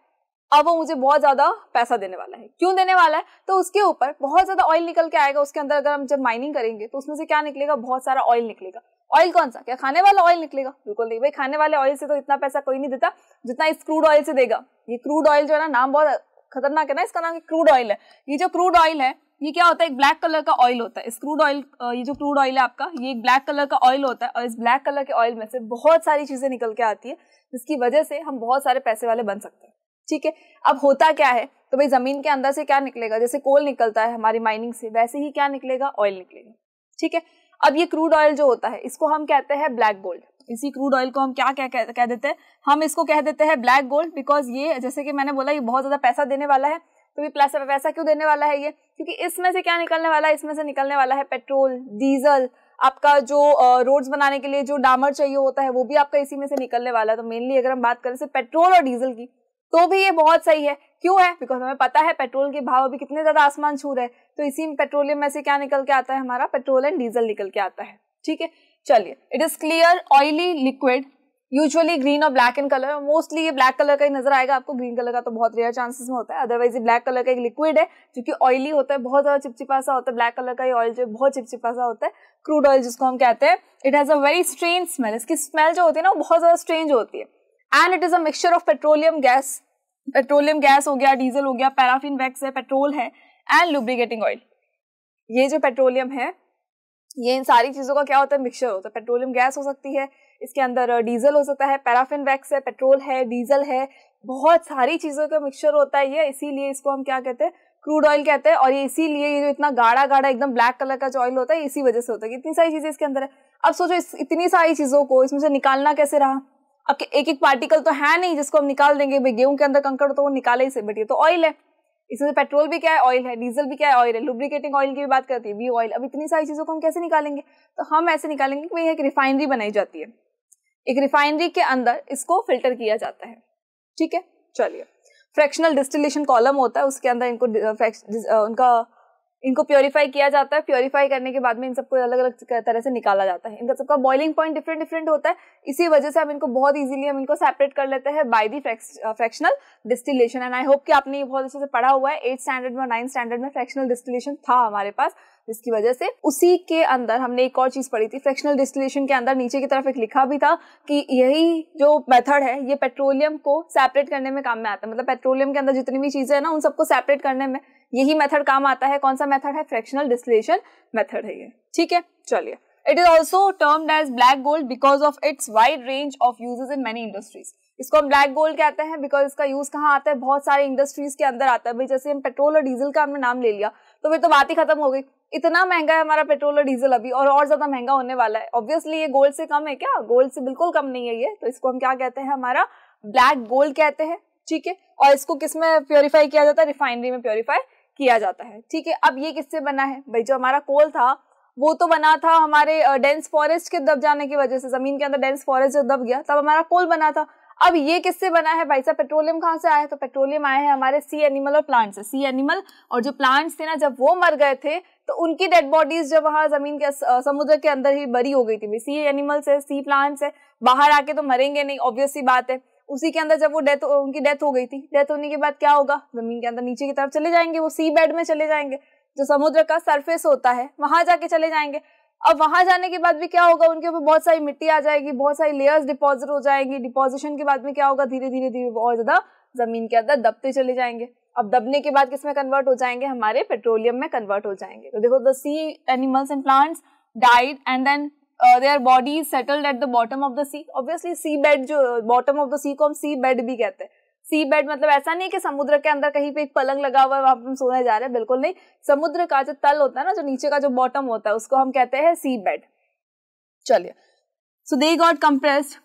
अब वो मुझे बहुत ज़्यादा पैसा देने वाला है क्यों देने वाला है तो उसके ऊपर बहुत ज़्यादा ऑयल निकल के आएगा उसके अंदर अगर हम जब माइनिंग करेंगे तो उसमें से क्या निकलेगा बहुत सारा ऑयल निकलेगा ऑयल कौन सा क्या खाने वाला ऑयल निकलेगा बिल्कुल नहीं भाई खाने वाले ऑयल से तो इतना पैसा कोई नहीं देता जितना इस क्रूड ऑयल से देगा ये क्रूड ऑयल जो है ना नाम बहुत खतरनाक है ना इसका नाम क्रूड ऑयल है ये जो क्रूड ऑयल है ये क्या होता है एक ब्लैक कलर का ऑयल होता है क्रूड ऑयल ये जो क्रूड ऑयल है आपका ये एक ब्लैक कलर का ऑयल होता है और इस ब्लैक कलर के ऑयल में से बहुत सारी चीज़ें निकल के आती है जिसकी वजह से हम बहुत सारे पैसे वाले बन सकते हैं ठीक है अब होता क्या है तो भाई ज़मीन के अंदर से क्या निकलेगा जैसे कोल निकलता है हमारी माइनिंग से वैसे ही क्या निकलेगा ऑयल निकलेगा ठीक है अब ये क्रूड ऑयल जो होता है इसको हम कहते हैं ब्लैक गोल्ड इसी क्रूड ऑयल को हम क्या क्या कह देते हैं हम इसको कह देते हैं ब्लैक गोल्ड बिकॉज ये जैसे कि मैंने बोला ये बहुत ज़्यादा पैसा देने वाला है क्योंकि प्लस है पैसा क्यों देने वाला है ये क्योंकि इसमें से क्या निकलने वाला है इसमें से निकलने वाला है पेट्रोल डीजल आपका जो रोड्स बनाने के लिए जो डामर चाहिए होता है वो भी आपका इसी में से निकलने वाला है तो मेनली अगर हम बात करें सिर्फ पेट्रोल और डीजल की तो भी ये बहुत सही है क्यों है बिकॉज हमें पता है पेट्रोल के भाव अभी कितने ज्यादा आसमान छू रहे तो इसी में पेट्रोलियम में से क्या निकल के आता है हमारा पेट्रोल एंड डीजल निकल के आता है ठीक है चलिए it is clear oily liquid usually green और ब्लैक इन कलर मोस्टली ये ब्लैक कलर का ही नजर आएगा आपको ग्रीन कलर का तो बहुत रेयर चांसेस में होता है अदरवाइज ये ब्लैक कलर का एक लिक्विड है जो कि ऑयली होता है बहुत ज्यादा चिपचिपा सा होता है ब्लैक कलर का ये ऑयल जो बहुत चिपचिपा सा होता है क्रूड ऑयल जिसको हम कहते हैं it has a very strange smell इसकी स्मेल जो होती है ना वो बहुत ज्यादा स्ट्रेंज होती है and it is a mixture of petroleum gas petroleum gas हो गया डीजल हो गया पैराफिन वैक्स है पेट्रोल है एंड लुब्रिकेटिंग ऑयल ये जो पेट्रोलियम है ये इन सारी चीज़ों का क्या होता है मिक्सचर होता है पेट्रोलियम गैस हो सकती है इसके अंदर डीजल हो सकता है पैराफिन वैक्स है पेट्रोल है डीजल है बहुत सारी चीज़ों का मिक्सचर होता है ये इसीलिए इसको हम क्या कहते हैं क्रूड ऑयल कहते हैं और ये इसीलिए ये जो इतना गाढ़ा गाढ़ा एकदम ब्लैक कलर का जो ऑयल होता है इसी वजह से होता है इतनी सारी चीज़ें इसके अंदर है अब सोचो इस इतनी सारी चीज़ों को इसमें से निकालना कैसे रहा अब एक एक पार्टिकल तो है नहीं जिसको हम निकाल देंगे भाई गेहूं के अंदर कंकड़ तो वो निकाले ही से बट ये तो ऑयल है इसमें पेट्रोल भी क्या है ऑयल है डीजल भी क्या है ऑयल है लुब्रिकेटिंग ऑयल की भी बात करती है बी ऑयल अब इतनी सारी चीज़ों को हम कैसे निकालेंगे तो हम ऐसे निकालेंगे कि भाई एक रिफाइनरी बनाई जाती है एक रिफाइनरी के अंदर इसको फिल्टर किया जाता है ठीक है चलिए फ्रैक्शनल डिस्टिलेशन कॉलम होता है उसके अंदर इनको उनका इनको प्योरीफाई किया जाता है प्योरीफाई करने के बाद में इन सबको अलग अलग तरह से निकाला जाता है इनका सबका बॉइलिंग पॉइंट डिफरेंट डिफरेंट होता है इसी वजह से हम इनको बहुत इजीली हम इनको सेपरेट कर लेते हैं by the fractional distillation and I hope कि आपने ये बहुत अच्छे से पढ़ा हुआ है एट स्टैंडर्ड में नाइन्थ स्टैंडर्ड में फ्रैक्शनल डिस्टिलेशन था हमारे पास जिसकी वजह से उसी के अंदर हमने एक और चीज पढ़ी थी फ्रैक्शनल डिस्टिलेशन के अंदर नीचे की तरफ एक लिखा भी था कि यही जो मेथड है ये पेट्रोलियम को सेपरेट करने में काम में आता है मतलब पेट्रोलियम के अंदर जितनी भी चीजें हैं ना उन सबको सेपरेट करने में यही मेथड काम आता है कौन सा मेथड है फ्रैक्शनल डिस्टिलेशन मेथड है ये ठीक है चलिए it is also termed as black gold because of its wide range of uses in many industries इसको हम ब्लैक गोल्ड कहते हैं बिकॉज इसका यूज कहाँ आता है बहुत सारे इंडस्ट्रीज के अंदर आता है भाई जैसे हम पेट्रोल और डीजल का हमने नाम ले लिया तो फिर तो बात ही खत्म हो गई इतना महंगा है हमारा पेट्रोल और डीजल अभी और और ज्यादा महंगा होने वाला है ऑब्वियसली ये गोल्ड से कम है क्या गोल्ड से बिल्कुल कम नहीं है ये तो इसको हम क्या कहते हैं हमारा ब्लैक गोल्ड कहते हैं ठीक है और इसको किस में प्योरीफाई किया जाता है रिफाइनरी में प्योरीफाई किया जाता है ठीक है अब ये किससे बना है भाई जो हमारा कोल था वो तो बना था हमारे डेंस फॉरेस्ट के दब जाने की वजह से जमीन के अंदर डेंस फॉरेस्ट जो दब गया तब हमारा कोल बना था अब ये किससे बना है भाई साहब पेट्रोलियम कहाँ से आया तो पेट्रोलियम आया है हमारे सी एनिमल और प्लांट्स से सी एनिमल और जो प्लांट्स थे ना जब वो मर गए थे तो उनकी डेड बॉडीज जब वहाँ जमीन के समुद्र के अंदर ही बरी हो गई थी सी एनिमल्स है सी प्लांट्स है बाहर आके तो मरेंगे नहीं ऑब्वियसली बात है उसी के अंदर जब वो डेथ उनकी डेथ हो गई थी डेथ होने के बाद क्या होगा जमीन के अंदर नीचे की तरफ चले जाएंगे वो सी बेड में चले जाएंगे जो समुद्र का सरफेस होता है वहां जाके चले जाएंगे अब वहां जाने के बाद भी क्या होगा उनके ऊपर बहुत सारी मिट्टी आ जाएगी बहुत सारी लेयर्स डिपॉजिट हो जाएगी डिपॉजिशन के बाद में क्या होगा धीरे धीरे धीरे और ज्यादा जमीन के अंदर दबते चले जाएंगे अब दबने के बाद किसमें कन्वर्ट हो जाएंगे हमारे पेट्रोलियम में कन्वर्ट हो जाएंगे तो देखो the sea animals and plants died and then their body settled at the bottom of the sea obviously sea bed जो बॉटम ऑफ द सी को हम सी बेड भी कहते हैं सी बेड मतलब ऐसा नहीं कि समुद्र के अंदर कहीं पे एक पलंग लगा हुआ है वहां पर हम सोने जा रहे हैं बिल्कुल नहीं समुद्र का जो तल होता है ना जो नीचे का जो बॉटम होता है उसको हम कहते हैं सी बेड चलिए so they got compressed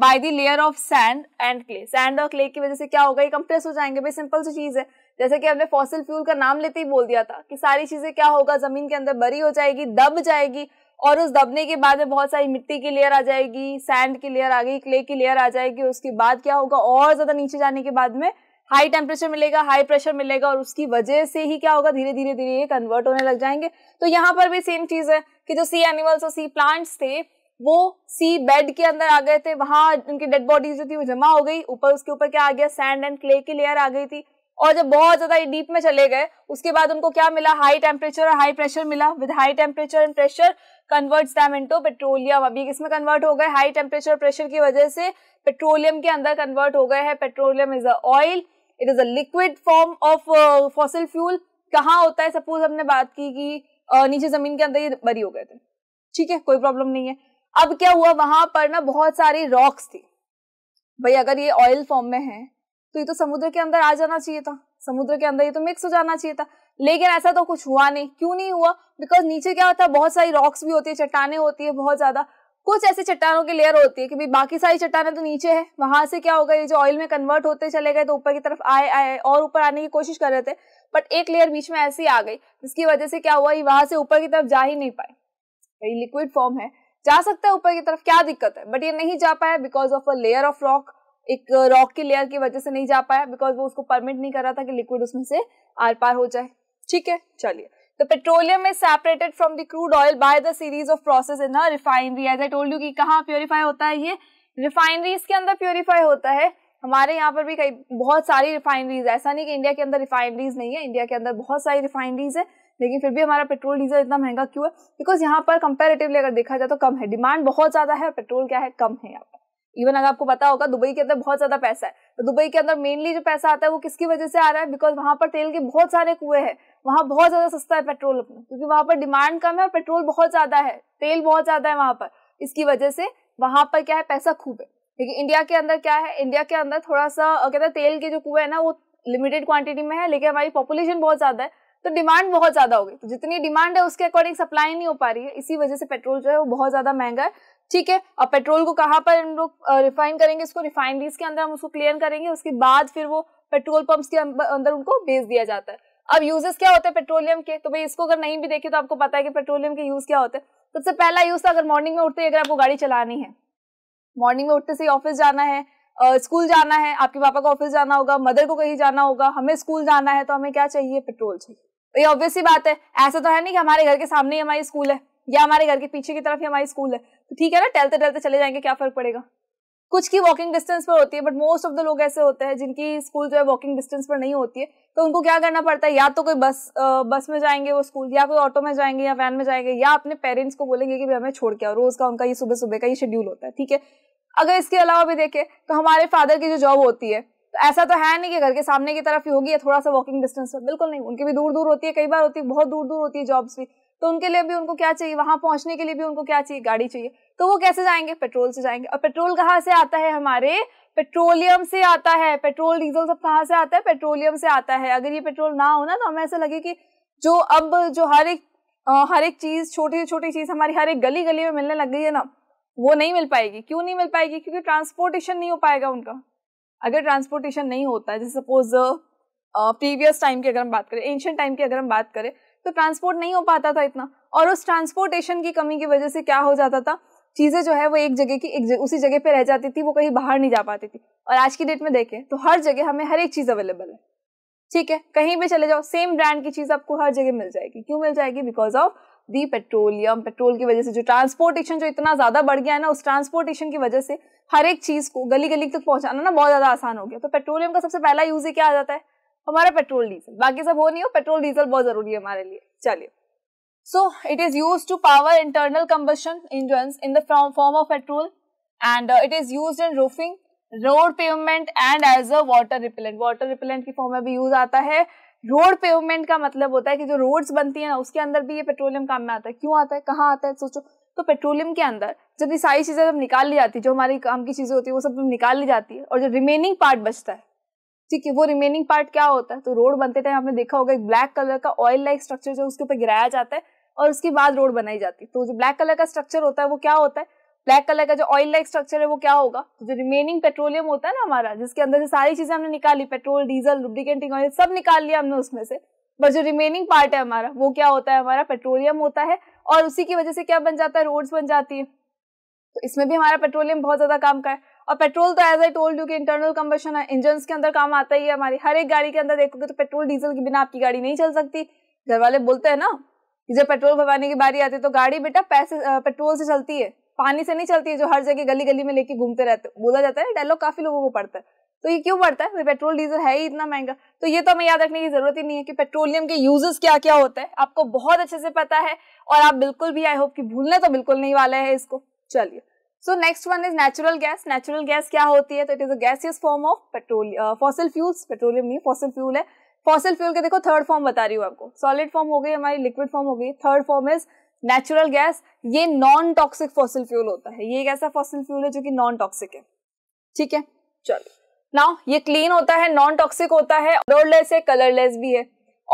by the layer of sand and clay sand और क्ले की वजह से क्या होगा ये कंप्रेस हो जाएंगे भाई सिंपल सी चीज़ है जैसे कि हमने फॉसिल फ्यूल का नाम लेते ही बोल दिया था कि सारी चीज़ें क्या होगा ज़मीन के अंदर बरी हो जाएगी दब जाएगी और उस दबने के बाद में बहुत सारी मिट्टी की लेयर आ जाएगी सैंड की लेयर आ गई क्ले की लेयर आ जाएगी उसके बाद क्या होगा और ज़्यादा नीचे जाने के बाद में हाई टेम्परेचर मिलेगा हाई प्रेशर मिलेगा और उसकी वजह से ही क्या होगा धीरे धीरे धीरे ये कन्वर्ट होने लग जाएंगे तो यहाँ पर भी सेम चीज़ है कि जो सी एनिमल्स और सी प्लांट्स थे वो सी बेड के अंदर आ गए थे वहां उनकी डेड बॉडीज जो थी वो जमा हो गई ऊपर उसके ऊपर क्या आ गया सैंड एंड क्ले की लेयर आ गई थी और जब बहुत ज्यादा डीप में चले गए उसके बाद उनको क्या मिला हाई टेम्परेचर और हाई प्रेशर मिला with high temperature and pressure converts them into petroleum अभी किसमें कन्वर्ट हो गए हाई टेम्परेचर प्रेशर की वजह से पेट्रोलियम के अंदर कन्वर्ट हो गए है petroleum is a oil it is a liquid form of fossil fuel कहाँ होता है सपोज हमने बात की कि uh, नीचे जमीन के अंदर ये बरी हो गए थे ठीक है कोई प्रॉब्लम नहीं है अब क्या हुआ वहां पर ना बहुत सारी रॉक्स थी भाई अगर ये ऑयल फॉर्म में है तो ये तो समुद्र के अंदर आ जाना चाहिए था समुद्र के अंदर ये तो मिक्स हो जाना चाहिए था लेकिन ऐसा तो कुछ हुआ नहीं क्यों नहीं हुआ बिकॉज नीचे क्या होता है बहुत सारी रॉक्स भी होती है चट्टाने होती है बहुत ज्यादा कुछ ऐसे चट्टानों की लेयर होती है कि भाई बाकी सारी चट्टाने तो नीचे है वहां से क्या होगा ये जो ऑयल में कन्वर्ट होते चले गए तो ऊपर की तरफ आए आए और ऊपर आने की कोशिश कर रहे थे बट एक लेयर बीच में ऐसी आ गई जिसकी वजह से क्या हुआ ये वहां से ऊपर की तरफ जा ही नहीं पाए लिक्विड फॉर्म है जा सकता है ऊपर की तरफ क्या दिक्कत है बट ये नहीं जा पाया because of a layer of rock एक रॉक uh, की लेयर की वजह से नहीं जा पाया बिकॉज वो उसको परमिट नहीं कर रहा था कि लिक्विड उसमें से आर पार हो जाए ठीक है चलिए तो petroleum is separated from the crude oil by the series of process in refinery as I told you की कहाँ प्योरीफाई होता है ये रिफाइनरीज के अंदर प्योरीफाई होता है हमारे यहाँ पर भी कई बहुत सारी रिफाइनरीज ऐसा नहीं कि इंडिया के अंदर रिफाइनरीज नहीं है इंडिया के अंदर बहुत सारी रिफाइनरीज है लेकिन फिर भी हमारा पेट्रोल डीजल इतना महंगा क्यों है बिकॉज यहाँ पर कंपेरेटिवली अगर देखा जाए तो कम है डिमांड बहुत ज़्यादा है पेट्रोल क्या है कम है यहाँ पर इवन अगर आपको पता होगा दुबई के अंदर बहुत ज्यादा पैसा है तो दुबई के अंदर मेनली जो पैसा आता है वो किसकी वजह से आ रहा है बिकॉज वहां पर तेल के बहुत सारे कुएं हैं वहां बहुत ज्यादा सस्ता है पेट्रोल अपना क्योंकि वहां पर डिमांड कम है और पेट्रोल बहुत ज्यादा है तेल बहुत ज्यादा है वहां पर इसकी वजह से वहां पर क्या है पैसा खूब है लेकिन इंडिया के अंदर क्या है इंडिया के अंदर थोड़ा सा कहते हैं तेल के जो कुएं है ना वो लिमिटेड क्वांटिटी में है लेकिन हमारी पॉपुलेशन बहुत ज्यादा है तो डिमांड बहुत ज्यादा हो गई तो जितनी डिमांड है उसके अकॉर्डिंग सप्लाई नहीं हो पा रही है इसी वजह से पेट्रोल जो है वो बहुत ज्यादा महंगा है ठीक है अब पेट्रोल को कहाँ पर हम लोग रिफाइन करेंगे इसको रिफाइनरीज के अंदर हम उसको क्लियर करेंगे उसके बाद फिर वो पेट्रोल पंप्स के अंदर उनको बेच दिया जाता है अब यूजेस क्या होते हैं पेट्रोलियम के तो भाई इसको अगर नहीं भी देखे तो आपको पता है कि पेट्रोलियम के यूज क्या होते हैं सबसे पहला यूज तो अगर मॉर्निंग में उठते अगर आपको गाड़ी चलानी है मॉर्निंग में उठते से ऑफिस जाना है स्कूल जाना है आपके पापा को ऑफिस जाना होगा मदर को कहीं जाना होगा हमें स्कूल जाना है तो हमें क्या चाहिए पेट्रोल चाहिए ये ऑब्वियसली बात है ऐसा तो है नहीं कि हमारे घर के सामने ही हमारी स्कूल है या हमारे घर के पीछे की तरफ ही हमारी स्कूल है तो ठीक है ना टहलते टहलते चले जाएंगे क्या फर्क पड़ेगा कुछ की वॉकिंग डिस्टेंस पर होती है बट मोस्ट ऑफ द लोग ऐसे होते हैं जिनकी स्कूल जो है वॉकिंग डिस्टेंस पर नहीं होती है तो उनको क्या करना पड़ता है या तो कोई बस बस में जाएंगे वो स्कूल या कोई ऑटो में जाएंगे या वैन में जाएंगे या अपने पेरेंट्स को बोलेंगे कि हमें छोड़ के आओ रोज का उनका ये सुबह सुबह का ये शेड्यूल होता है ठीक है अगर इसके अलावा भी देखें तो हमारे फादर की जो जॉब होती है तो ऐसा तो है नहीं कि घर के सामने की तरफ ही होगी या थोड़ा सा वॉकिंग डिस्टेंस पर बिल्कुल नहीं उनकी भी दूर दूर होती है कई बार होती है बहुत दूर दूर होती है जॉब्स भी तो उनके लिए भी उनको क्या चाहिए वहां पहुंचने के लिए भी उनको क्या चाहिए गाड़ी चाहिए तो वो कैसे जाएंगे पेट्रोल से जाएंगे और पेट्रोल कहाँ से आता है हमारे पेट्रोलियम से आता है पेट्रोल डीजल सब कहाँ से आता है पेट्रोलियम से आता है अगर ये पेट्रोल ना हो ना तो हमें ऐसा लगे कि जो अब जो हर एक हर एक चीज छोटी छोटी चीज हमारी हर एक गली गली में मिलने लग गई है ना वो नहीं मिल पाएगी क्यों नहीं मिल पाएगी क्योंकि ट्रांसपोर्टेशन नहीं हो पाएगा उनका अगर ट्रांसपोर्टेशन नहीं होता है जैसे सपोज प्रीवियस टाइम की अगर हम बात करें एंशियंट टाइम की अगर हम बात करें तो ट्रांसपोर्ट नहीं हो पाता था इतना और उस ट्रांसपोर्टेशन की कमी की वजह से क्या हो जाता था चीज़ें जो है वो एक जगह की एक जगह उसी जगह पे रह जाती थी वो कहीं बाहर नहीं जा पाती थी और आज की डेट में देखें तो हर जगह हमें हर एक चीज़ अवेलेबल है ठीक है कहीं भी चले जाओ सेम ब्रांड की चीज़ आपको हर जगह मिल जाएगी क्यों मिल जाएगी because of the petroleum petrol की वजह से जो ट्रांसपोर्टेशन जो इतना ज़्यादा बढ़ गया है ना उस ट्रांसपोर्टेशन की वजह से हर एक चीज़ को गली गली तक पहुंचाना ना बहुत ज़्यादा आसान हो गया तो पेट्रोलियम का सबसे पहला यूज़ ही क्या आ जाता है हमारा पेट्रोल डीजल बाकी सब हो नहीं हो पेट्रोल डीजल बहुत ज़रूरी है हमारे लिए चलिए so it is use to power internal combustion engine in the form of petrol and it is use in roofing road pavement and as a water repellent water repellent की form में भी use आता है road pavement का मतलब होता है कि जो रोड्स बनती है ना उसके अंदर भी ये पेट्रोलियम काम में आता है क्यों आता है कहाँ आता है सोचो तो पेट्रोलियम के अंदर जब ये सारी चीज़ें जब निकाल ली जाती है जो हमारी काम की चीज़ें होती है वो सब जब निकाल ली जाती है और जो रिमेनिंग पार्ट बचता है ठीक है वो रिमेनिंग पार्ट क्या होता है तो रोड बनते टाइम आपने देखा होगा एक ब्लैक कलर का ऑयल लाइक स्ट्रक्चर जो उसके ऊपर गिराया जाता है और उसके बाद रोड बनाई जाती है तो जो ब्लैक कलर का स्ट्रक्चर होता है वो क्या होता है ब्लैक कलर का जो ऑयल लाइक स्ट्रक्चर है वो क्या होगा तो जो रिमेनिंग पेट्रोलियम होता है ना हमारा जिसके अंदर से सारी चीजें हमने निकाली पेट्रोल डीजल लुब्रिकेटिंग ऑयल सब निकाल लिया हमने उसमें से बट जो रिमेनिंग पार्ट है हमारा वो क्या होता है हमारा पेट्रोलियम होता है और उसी की वजह से क्या बन जाता है रोड्स बन जाती है तो इसमें भी हमारा पेट्रोलियम बहुत ज़्यादा काम का है और पेट्रोल तो एज आई टोल्ड यू कि इंटरनल कम्बशन है इंजन के अंदर काम आता ही है हमारी हर एक गाड़ी के अंदर देखोगे तो पेट्रोल डीजल के बिना आपकी गाड़ी नहीं चल सकती घर वाले बोलते हैं ना कि जब पेट्रोल भरवाने की बारी आती है तो गाड़ी बेटा पैसे पेट्रोल से चलती है पानी से नहीं चलती है जो हर जगह गली गली में लेके घूमते रहते बोला जाता है डायलॉग काफी लोगों को पड़ता है तो ये क्यों बढ़ता है पेट्रोल डीजल है ही इतना महंगा तो ये तो हमें याद रखने की जरूरत ही नहीं है कि पेट्रोलियम के यूजेस क्या क्या होते हैं आपको बहुत अच्छे से पता है और आप बिल्कुल भी आई होप कि भूलने तो बिल्कुल नहीं वाले है इसको चलिए so next one is natural gas natural gas क्या होती है तो it is a gaseous form of petroleum fossil fuels petroleum नहीं फॉसिल फ्यूल है फॉसिल फ्यूल के देखो थर्ड फॉर्म बता रही हूँ आपको सॉलिड फॉर्म हो गई हमारी लिक्विड फॉर्म हो गई third form is natural gas ये नॉन टॉक्सिक फॉसिल फ्यूल होता है ये एक ऐसा फॉसिल फ्यूल है जो कि नॉन टॉक्सिक है ठीक है चलो नाउ ये क्लीन होता है नॉन टॉक्सिक होता है ओडरलेस है कलरलेस भी है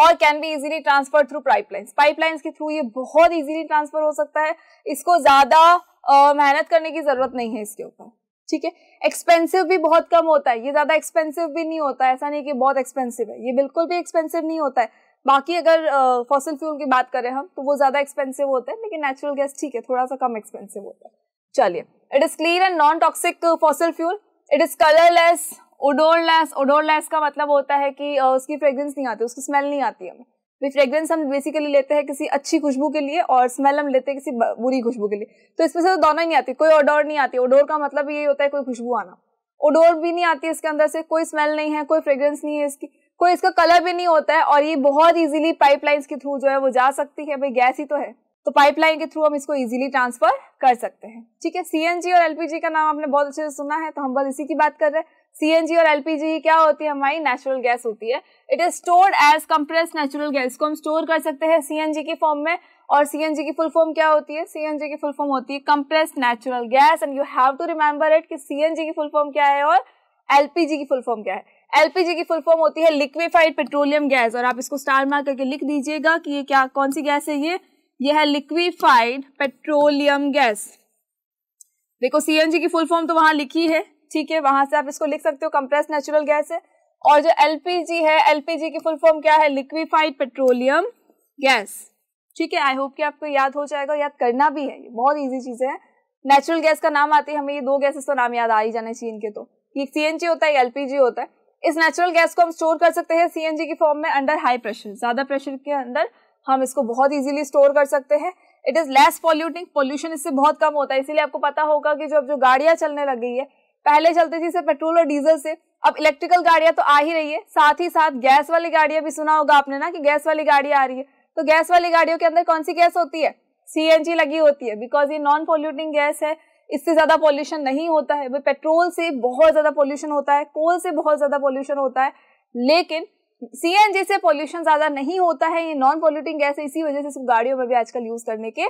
और can be easily transfer through pipelines pipelines के थ्रू ये बहुत इजीली ट्रांसफर हो सकता है इसको ज्यादा मेहनत करने की जरूरत नहीं है इसके ऊपर ठीक है एक्सपेंसिव भी बहुत कम होता है ये ज्यादा एक्सपेंसिव भी नहीं होता है ऐसा नहीं कि बहुत एक्सपेंसिव है ये बिल्कुल भी एक्सपेंसिव नहीं होता है बाकी अगर फॉसल फ्यूल की बात करें हम तो वो ज्यादा एक्सपेंसिव होता है लेकिन नेचुरल गैस ठीक है थोड़ा सा कम एक्सपेंसिव होता है चलिए it is clean and non toxic fossil fuel it is colourless odourless odourless का मतलब होता है कि उसकी फ्रेग्रेंस नहीं आती उसकी स्मेल नहीं आती हमें भी फ्रेग्रेंस हम बेसिकली लेते हैं किसी अच्छी खुशबू के लिए और स्मेल हम लेते हैं किसी बुरी खुशबू के लिए तो इसमें से तो दोनों ही नहीं आती कोई ओडोर नहीं आती ओडोर का मतलब ये होता है कोई खुशबू आना ओडोर भी नहीं आती इसके अंदर से कोई स्मेल नहीं है कोई फ्रेग्रेंस नहीं है इसकी कोई इसका कलर भी नहीं होता है और ये बहुत ईजिली पाइपलाइंस के थ्रू जो है वो जा सकती है भाई गैस ही तो है तो पाइपलाइन के थ्रू हम इसको इजीली ट्रांसफर कर सकते हैं ठीक है सीएनजी और एलपीजी का नाम आपने बहुत अच्छे से सुना है तो हम बस इसी की बात कर रहे हैं सीएनजी और एलपीजी क्या होती है हमारी नेचुरल गैस होती है it is stored as compress natural gas को हम स्टोर कर सकते हैं सीएनजी की फॉर्म में और सीएनजी की फुल फॉर्म क्या होती है सीएनजी की फुल फॉर्म होती है compress natural gas and you have to remember it कि सीएनजी की फुल फॉर्म क्या है और एलपीजी की फुल फॉर्म क्या है एलपीजी की फुल फॉर्म होती है लिक्विफाइड पेट्रोलियम गैस और आप इसको स्टार मार्क करके लिख दीजिएगा कि ये क्या कौन सी गैस है ये ये है लिक्विफाइड पेट्रोलियम गैस देखो सीएनजी की फुल फॉर्म तो वहां लिखी है ठीक है वहां से आप इसको लिख सकते हो कंप्रेस नेचुरल गैस है और जो एलपीजी है एलपीजी की फुल फॉर्म क्या है लिक्विफाइड पेट्रोलियम गैस ठीक है आई होप कि आपको याद हो जाएगा याद करना भी है ये बहुत ईजी चीज है नेचुरल गैस का नाम आते है हमें ये दो गैसेस तो नाम याद आ ही जाने चाहिए इनके तो ये सीएनजी होता है एलपीजी होता है इस नेचुरल गैस को हम स्टोर कर सकते हैं सीएनजी की फॉर्म में अंडर हाई प्रेशर ज्यादा प्रेशर के अंदर हम इसको बहुत इजीली स्टोर कर सकते हैं it is less polluting pollution इससे बहुत कम होता है इसीलिए आपको पता होगा कि जो अब जो गाड़ियां चलने लग गई है पहले चलती थी इसे पेट्रोल और डीजल से अब इलेक्ट्रिकल गाड़ियां तो आ ही रही है साथ ही साथ गैस वाली गाड़ियां भी सुना होगा आपने ना कि गैस वाली गाड़ियां आ रही है तो गैस वाली गाड़ियों के अंदर कौन सी गैस होती है सी लगी होती है बिकॉज ये नॉन पॉल्यूटिंग गैस है इससे ज़्यादा पॉल्यूशन नहीं होता है पेट्रोल से बहुत ज़्यादा पॉल्यूशन होता है कोल से बहुत ज़्यादा पॉल्यूशन होता है लेकिन सी से पॉल्यूशन ज़्यादा नहीं होता है ये नॉन पॉल्यूटिंग गैस है इसी वजह से इसको गाड़ियों में भी आजकल यूज़ करने के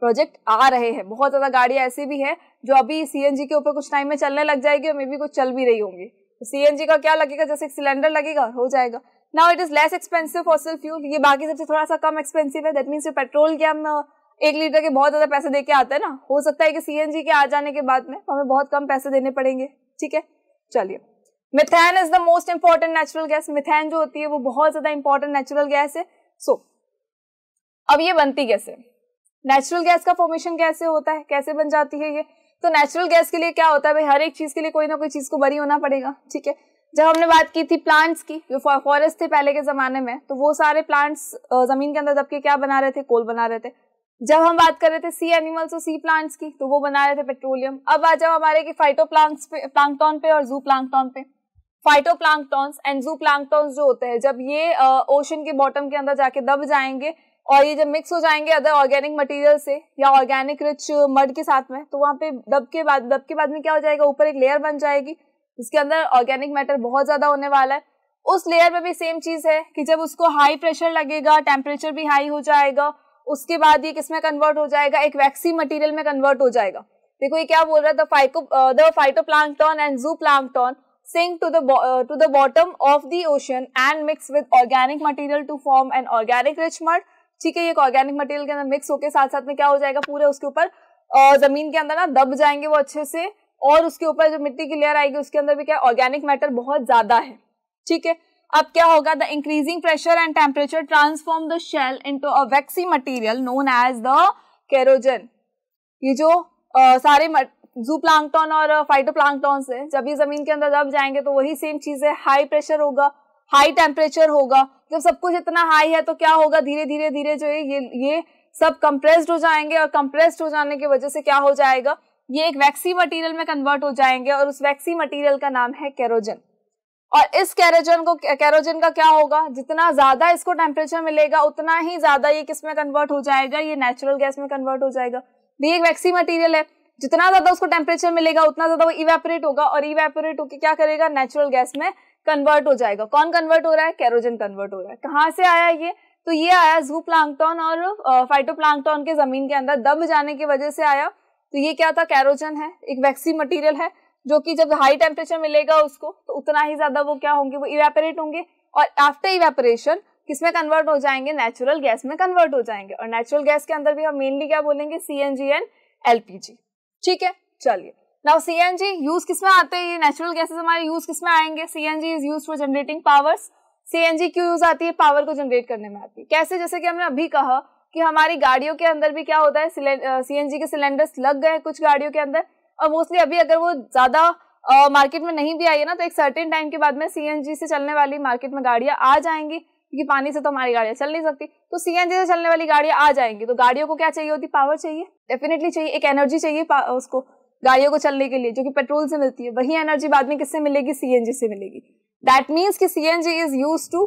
प्रोजेक्ट आ रहे हैं बहुत ज़्यादा गाड़ियां ऐसी भी हैं जो अभी सी के ऊपर कुछ टाइम में चलने लग जाएगी और मे भी कुछ चल भी रही होंगी सीएनजी तो सी का क्या लगेगा जैसे एक सिलेंडर लगेगा हो जाएगा now it is less expensive fossil fuel ये बाकी सबसे थोड़ा सा कम एक्सपेंसिव है दैट मीन्स पेट्रोल के हम एक लीटर के बहुत ज़्यादा पैसे देके आते हैं ना हो सकता है कि सी के आ जाने के बाद में हमें बहुत कम पैसे देने पड़ेंगे ठीक है चलिए methane is the most important natural gas methane जो होती है वो बहुत ज़्यादा इंपॉर्टेंट नेचुरल गैस है सो so, अब ये बनती कैसे नेचुरल गैस का फॉर्मेशन कैसे होता है कैसे बन जाती है ये तो नेचुरल गैस के लिए क्या होता है भाई हर एक चीज के लिए कोई ना कोई चीज को बरी होना पड़ेगा ठीक है जब हमने बात की थी प्लांट्स की जो फॉरेस्ट थे पहले के जमाने में तो वो सारे प्लांट्स जमीन के अंदर दब के क्या बना रहे थे कोल बना रहे थे जब हम बात कर रहे थे सी एनिमल्स और सी प्लांट्स की तो वो बना रहे थे पेट्रोलियम अब आ जाओ हमारे की फाइटो प्लांट्स पे प्लांकटॉन पे और जू प्लांकटॉन पे फाइटो प्लांकटॉन्स एंड जू प्लांकटॉन्स जो होते हैं जब ये ओशन के बॉटम के अंदर जाके दब जाएंगे और ये जब मिक्स हो जाएंगे अदर ऑर्गेनिक मटेरियल से या ऑर्गेनिक रिच मड के साथ में तो वहाँ पे डब के बाद डब के बाद में क्या हो जाएगा ऊपर एक लेयर बन जाएगी जिसके अंदर ऑर्गेनिक मैटर बहुत ज़्यादा होने वाला है उस लेयर में भी सेम चीज़ है कि जब उसको हाई प्रेशर लगेगा टेम्परेचर भी हाई हो जाएगा उसके बाद ये किस में कन्वर्ट हो जाएगा एक वैक्सी मटीरियल में कन्वर्ट हो जाएगा देखो ये क्या बोल रहा है the phyco the phytoplankton and zooplankton sink to to the bottom of bottom of the ocean and mix with organic material to form an organic ठीक है ये ऑर्गेनिक मटेरियल के अंदर मिक्स होकर साथ साथ में क्या हो जाएगा पूरे उसके ऊपर जमीन के अंदर ना दब जाएंगे वो अच्छे से और उसके ऊपर जो मिट्टी की लेयर आएगी उसके अंदर भी क्या ऑर्गेनिक मैटर बहुत ज्यादा है ठीक है अब क्या होगा the increasing pressure and temperature transform the shale into a waxy material known as the kerogen ये जो आ, सारे जू प्लांटॉन और फाइटो प्लांटॉन है जब ये जमीन के अंदर दब जाएंगे तो वही सेम चीज है हाई प्रेशर होगा हाई टेम्परेचर होगा जब सब कुछ इतना हाई है तो क्या होगा धीरे धीरे धीरे जो है ये ये सब कंप्रेस्ड हो जाएंगे और कंप्रेस्ड हो जाने की वजह से क्या हो जाएगा ये एक वैक्सी मटेरियल में कन्वर्ट हो जाएंगे और उस वैक्सी मटेरियल का नाम है कैरोजन और इस कैरोजन को कैरोजन का क्या होगा जितना ज्यादा इसको टेम्परेचर मिलेगा उतना ही ज्यादा ये किस में कन्वर्ट हो जाएगा ये नेचुरल गैस में कन्वर्ट हो जाएगा ये एक वैक्सी मटीरियल है जितना ज्यादा उसको टेम्परेचर मिलेगा उतना ज्यादा वो इवेपोरेट होगा और इवेपोरेट होकर क्या करेगा नेचुरल गैस में कन्वर्ट हो जाएगा कौन कन्वर्ट हो रहा है कैरोजन कन्वर्ट हो रहा है कहाँ से आया ये तो ये आया जू प्लांकटॉन और फाइटो प्लांकटॉन के जमीन के अंदर दब जाने की वजह से आया तो ये क्या था कैरोजन है एक वैक्सी मटेरियल है जो कि जब हाई टेम्परेचर मिलेगा उसको तो उतना ही ज्यादा वो क्या होंगे वो इवेपरेट होंगे और आफ्टर इवेपरेशन किसमें कन्वर्ट हो जाएंगे नेचुरल गैस में कन्वर्ट हो जाएंगे और नेचुरल गैस के अंदर भी हम मेनली क्या बोलेंगे C N G and LPG ठीक है चलिए नाउ जी यूज किसमें आते हैं ये नेचुरल गैसेस हमारे यूज किसमें आएंगे C N G is use for generating powers C N G क्यों यूज आती है पावर को जनरेट करने में आती है कैसे जैसे कि हमने अभी कहा कि हमारी गाड़ियों के अंदर भी क्या होता है सी एन जी के सिलेंडर्स लग गए कुछ गाड़ियों के अंदर और मोस्टली अभी अगर वो ज्यादा मार्केट में नहीं भी आई है ना तो एक सर्टेन टाइम के बाद में सी जी से चलने वाली मार्केट में गाड़ियाँ आ जाएंगी क्योंकि पानी से तो हमारी गाड़ियाँ चल नहीं सकती तो सीएनजी से चलने वाली गाड़ियाँ आ जाएंगी तो गाड़ियों को क्या चाहिए होती पावर चाहिए डेफिनेटली चाहिए एक एनर्जी चाहिए उसको गाड़ियों को चलने के लिए जो कि पेट्रोल से मिलती है वही एनर्जी बाद में किससे मिलेगी सीएनजी से मिलेगी दैट मीन्स कि CNG is use to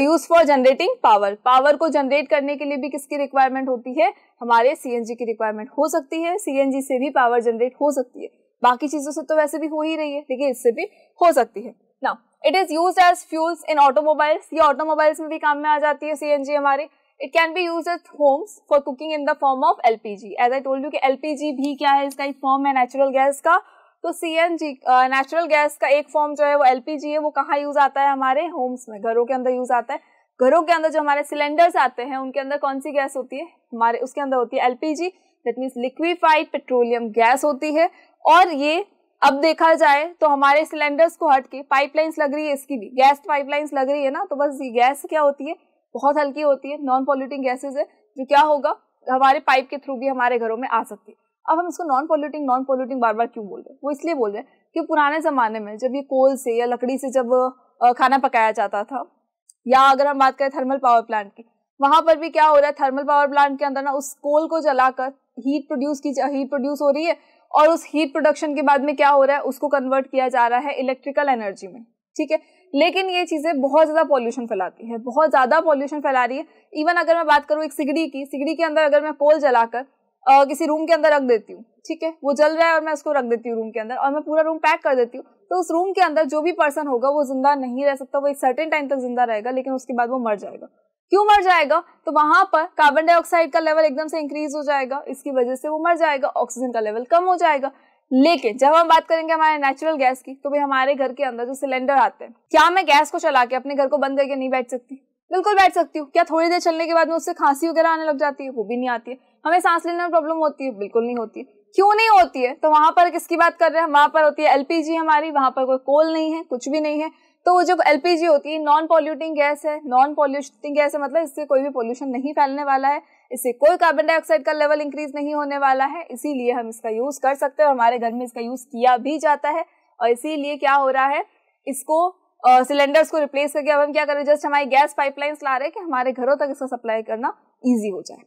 use for generating power power को जनरेट करने के लिए भी किसकी रिक्वायरमेंट होती है हमारे सीएनजी की रिक्वायरमेंट हो सकती है सीएनजी से भी पावर जनरेट हो सकती है बाकी चीजों से तो वैसे भी हो ही रही है लेकिन इससे भी हो सकती है ना it is use as fuels in automobiles ये ऑटोमोबाइल्स में भी काम में आ जाती है सीएनजी हमारे it can be use at homes for cooking in the form of L P G as I told you कि जी भी क्या है इसका एक फॉर्म है नेचुरल गैस का तो C N G natural gas का एक फॉर्म जो है वो एल पी जी है वो कहाँ यूज आता है हमारे होम्स में घरों के अंदर यूज आता है घरों के अंदर जो हमारे सिलेंडर्स आते हैं उनके अंदर कौन सी गैस होती है हमारे उसके अंदर होती है L P G that means liquefied petroleum gas होती है और ये अब देखा जाए तो हमारे सिलेंडर्स को हट के पाइपलाइंस लग रही है इसकी भी गैस पाइपलाइंस लग रही है ना तो बस ये गैस क्या होती है बहुत हल्की होती है नॉन पॉल्यूटिंग गैसेज है जो क्या होगा हमारे पाइप के थ्रू भी हमारे घरों में आ सकती है अब हम इसको नॉन पॉल्यूटिंग नॉन पॉल्यूटिंग बार बार क्यों बोल रहे हैं वो इसलिए बोल रहे हैं कि पुराने ज़माने में जब ये कोल से या लकड़ी से जब खाना पकाया जाता था या अगर हम बात करें थर्मल पावर प्लांट की वहाँ पर भी क्या हो रहा है थर्मल पावर प्लांट के अंदर ना उस कोल को जलाकर हीट प्रोड्यूस की हीट प्रोड्यूस हो रही है और उस हीट प्रोडक्शन के बाद में क्या हो रहा है उसको कन्वर्ट किया जा रहा है इलेक्ट्रिकल एनर्जी में ठीक है लेकिन ये चीज़ें बहुत ज़्यादा पॉल्यूशन फैलाती है बहुत ज़्यादा पॉल्यूशन फैला रही है इवन अगर मैं बात करूँ एक सिगड़ी की सिगड़ी के अंदर अगर मैं कोल जलाकर Uh, किसी रूम के अंदर रख देती हूँ ठीक है वो जल रहा है और मैं उसको रख देती हूँ रूम के अंदर और मैं पूरा रूम पैक कर देती हूँ तो उस रूम के अंदर जो भी पर्सन होगा वो जिंदा नहीं रह सकता वो एक सर्टेन टाइम तक जिंदा रहेगा लेकिन उसके बाद वो मर जाएगा क्यों मर जाएगा तो वहां पर कार्बन डाइऑक्साइड का लेवल एकदम से इंक्रीज हो जाएगा इसकी वजह से वो मर जाएगा ऑक्सीजन का लेवल कम हो जाएगा लेकिन जब हम बात करेंगे हमारे नेचुरल गैस की तो भाई हमारे घर के अंदर जो सिलेंडर आते हैं क्या मैं गैस को चला के अपने घर को बंद करके नहीं बैठ सकती बिल्कुल बैठ सकती हूँ क्या थोड़ी देर चलने के बाद में उससे खांसी वगैरह आने लग जाती है वो भी नहीं आती है हमें सांस लेने में प्रॉब्लम होती है बिल्कुल नहीं होती है क्यों नहीं होती है तो वहां पर किसकी बात कर रहे हैं वहां पर होती है एलपीजी हमारी वहां पर कोई कोल नहीं है कुछ भी नहीं है तो वो जो एलपीजी होती है नॉन पॉल्यूटिंग गैस है नॉन पॉल्यूटिंग गैस है मतलब इससे कोई भी पॉल्यूशन नहीं फैलने वाला है इससे कोई कार्बन डाइऑक्साइड का लेवल इंक्रीज नहीं होने वाला है इसीलिए हम इसका यूज कर सकते हैं और हमारे घर में इसका यूज किया भी जाता है और इसीलिए क्या हो रहा है इसको सिलेंडर्स uh, को रिप्लेस करके अब हम क्या कर रहे हैं जस्ट हमारी गैस पाइपलाइंस ला रहे हैं कि हमारे घरों तक इसका सप्लाई करना ईजी हो जाए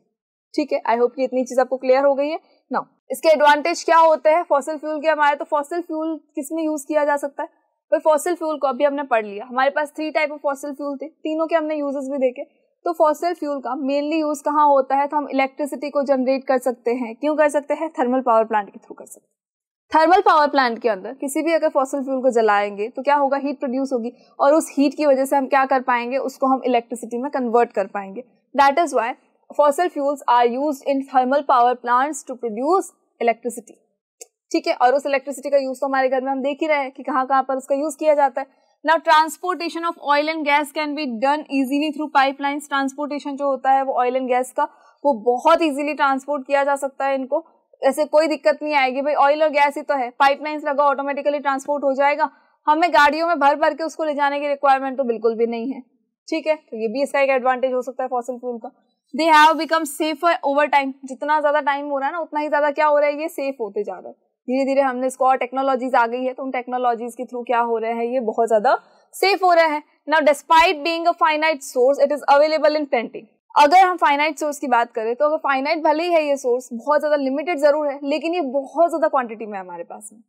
ठीक है आई होप कि इतनी चीज आपको क्लियर हो गई है ना इसके एडवांटेज क्या होते हैं फॉसिल फ्यूल के हमारे तो फॉसिल फ्यूल किस में यूज किया जा सकता है भाई फॉसिल फ्यूल को अभी हमने पढ़ लिया हमारे पास three type of fossil fuel थे तीनों के हमने यूजेस भी देखे तो फॉसिल फ्यूल का मेनली यूज कहाँ होता है तो हम इलेक्ट्रिसिटी को जनरेट कर सकते हैं क्यों कर सकते हैं थर्मल पावर प्लांट के थ्रू कर सकते हैं थर्मल पावर प्लांट के अंदर किसी भी अगर फॉसिल फ्यूल को जलाएंगे तो क्या होगा हीट प्रोड्यूस होगी और उस हीट की वजह से हम क्या कर पाएंगे उसको हम इलेक्ट्रिसिटी में कन्वर्ट कर पाएंगे that is why fossil fuels are use in thermal power plants to produce electricity ठीक है और उस इलेक्ट्रिसिटी का यूज़ तो हमारे घर में हम देख ही रहे हैं कि कहाँ कहाँ पर उसका यूज़ किया जाता है now transportation of oil and gas can be done easily through pipelines transportation जो होता है वो ऑयल एंड गैस का वो बहुत इजीली ट्रांसपोर्ट किया जा सकता है इनको ऐसे कोई दिक्कत नहीं आएगी भाई ऑयल और गैस ही तो है पाइपलाइंस लगा ऑटोमेटिकली ट्रांसपोर्ट हो जाएगा हमें गाड़ियों में भर भर के उसको ले जाने की रिक्वायरमेंट तो बिल्कुल भी नहीं है ठीक है तो ये भी इसका एक एडवांटेज हो सकता है फॉसिल फ्यूल का they have become safer over time जितना ज्यादा टाइम हो रहा है ना उतना ही ज्यादा क्या हो रहा है ये सेफ होते जा रहे हैं धीरे धीरे हमने इसको और टेक्नोलॉजीज आ गई है तो उन टेक्नोलॉजीज के थ्रू क्या हो रहा है ये बहुत ज्यादा सेफ हो रहा है now despite being finite source it is available in printing अगर हम फाइनाइट सोर्स की बात करें तो अगर फाइनाइट भले ही है ये सोर्स बहुत ज़्यादा लिमिटेड ज़रूर है लेकिन ये बहुत ज़्यादा क्वांटिटी में हमारे पास है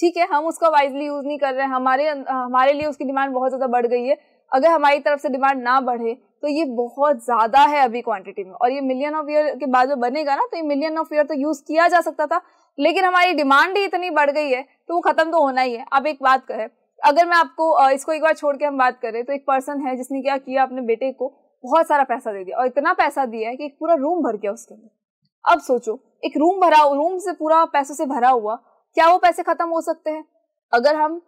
ठीक है हम उसका वाइजली यूज़ नहीं कर रहे हैं हमारे अं, हमारे लिए उसकी डिमांड बहुत ज़्यादा बढ़ गई है अगर हमारी तरफ से डिमांड ना बढ़े तो ये बहुत ज़्यादा है अभी क्वांटिटी में और ये मिलियन ऑफ ईयर के बाद में बनेगा ना तो ये मिलियन ऑफ ईयर तो यूज़ किया जा सकता था लेकिन हमारी डिमांड ही इतनी बढ़ गई है तो वो ख़त्म तो होना ही है अब एक बात करें अगर मैं आपको इसको एक बार छोड़ के हम बात करें तो एक पर्सन है जिसने क्या किया अपने बेटे को बहुत सारा पैसा दे दिया और इतना पैसा दिया है कि एक पूरा रूम भर गया उसके अंदर अब सोचो एक रूम भरा रूम से पूरा पैसों से भरा हुआ क्या वो पैसे खत्म हो सकते हैं अगर हम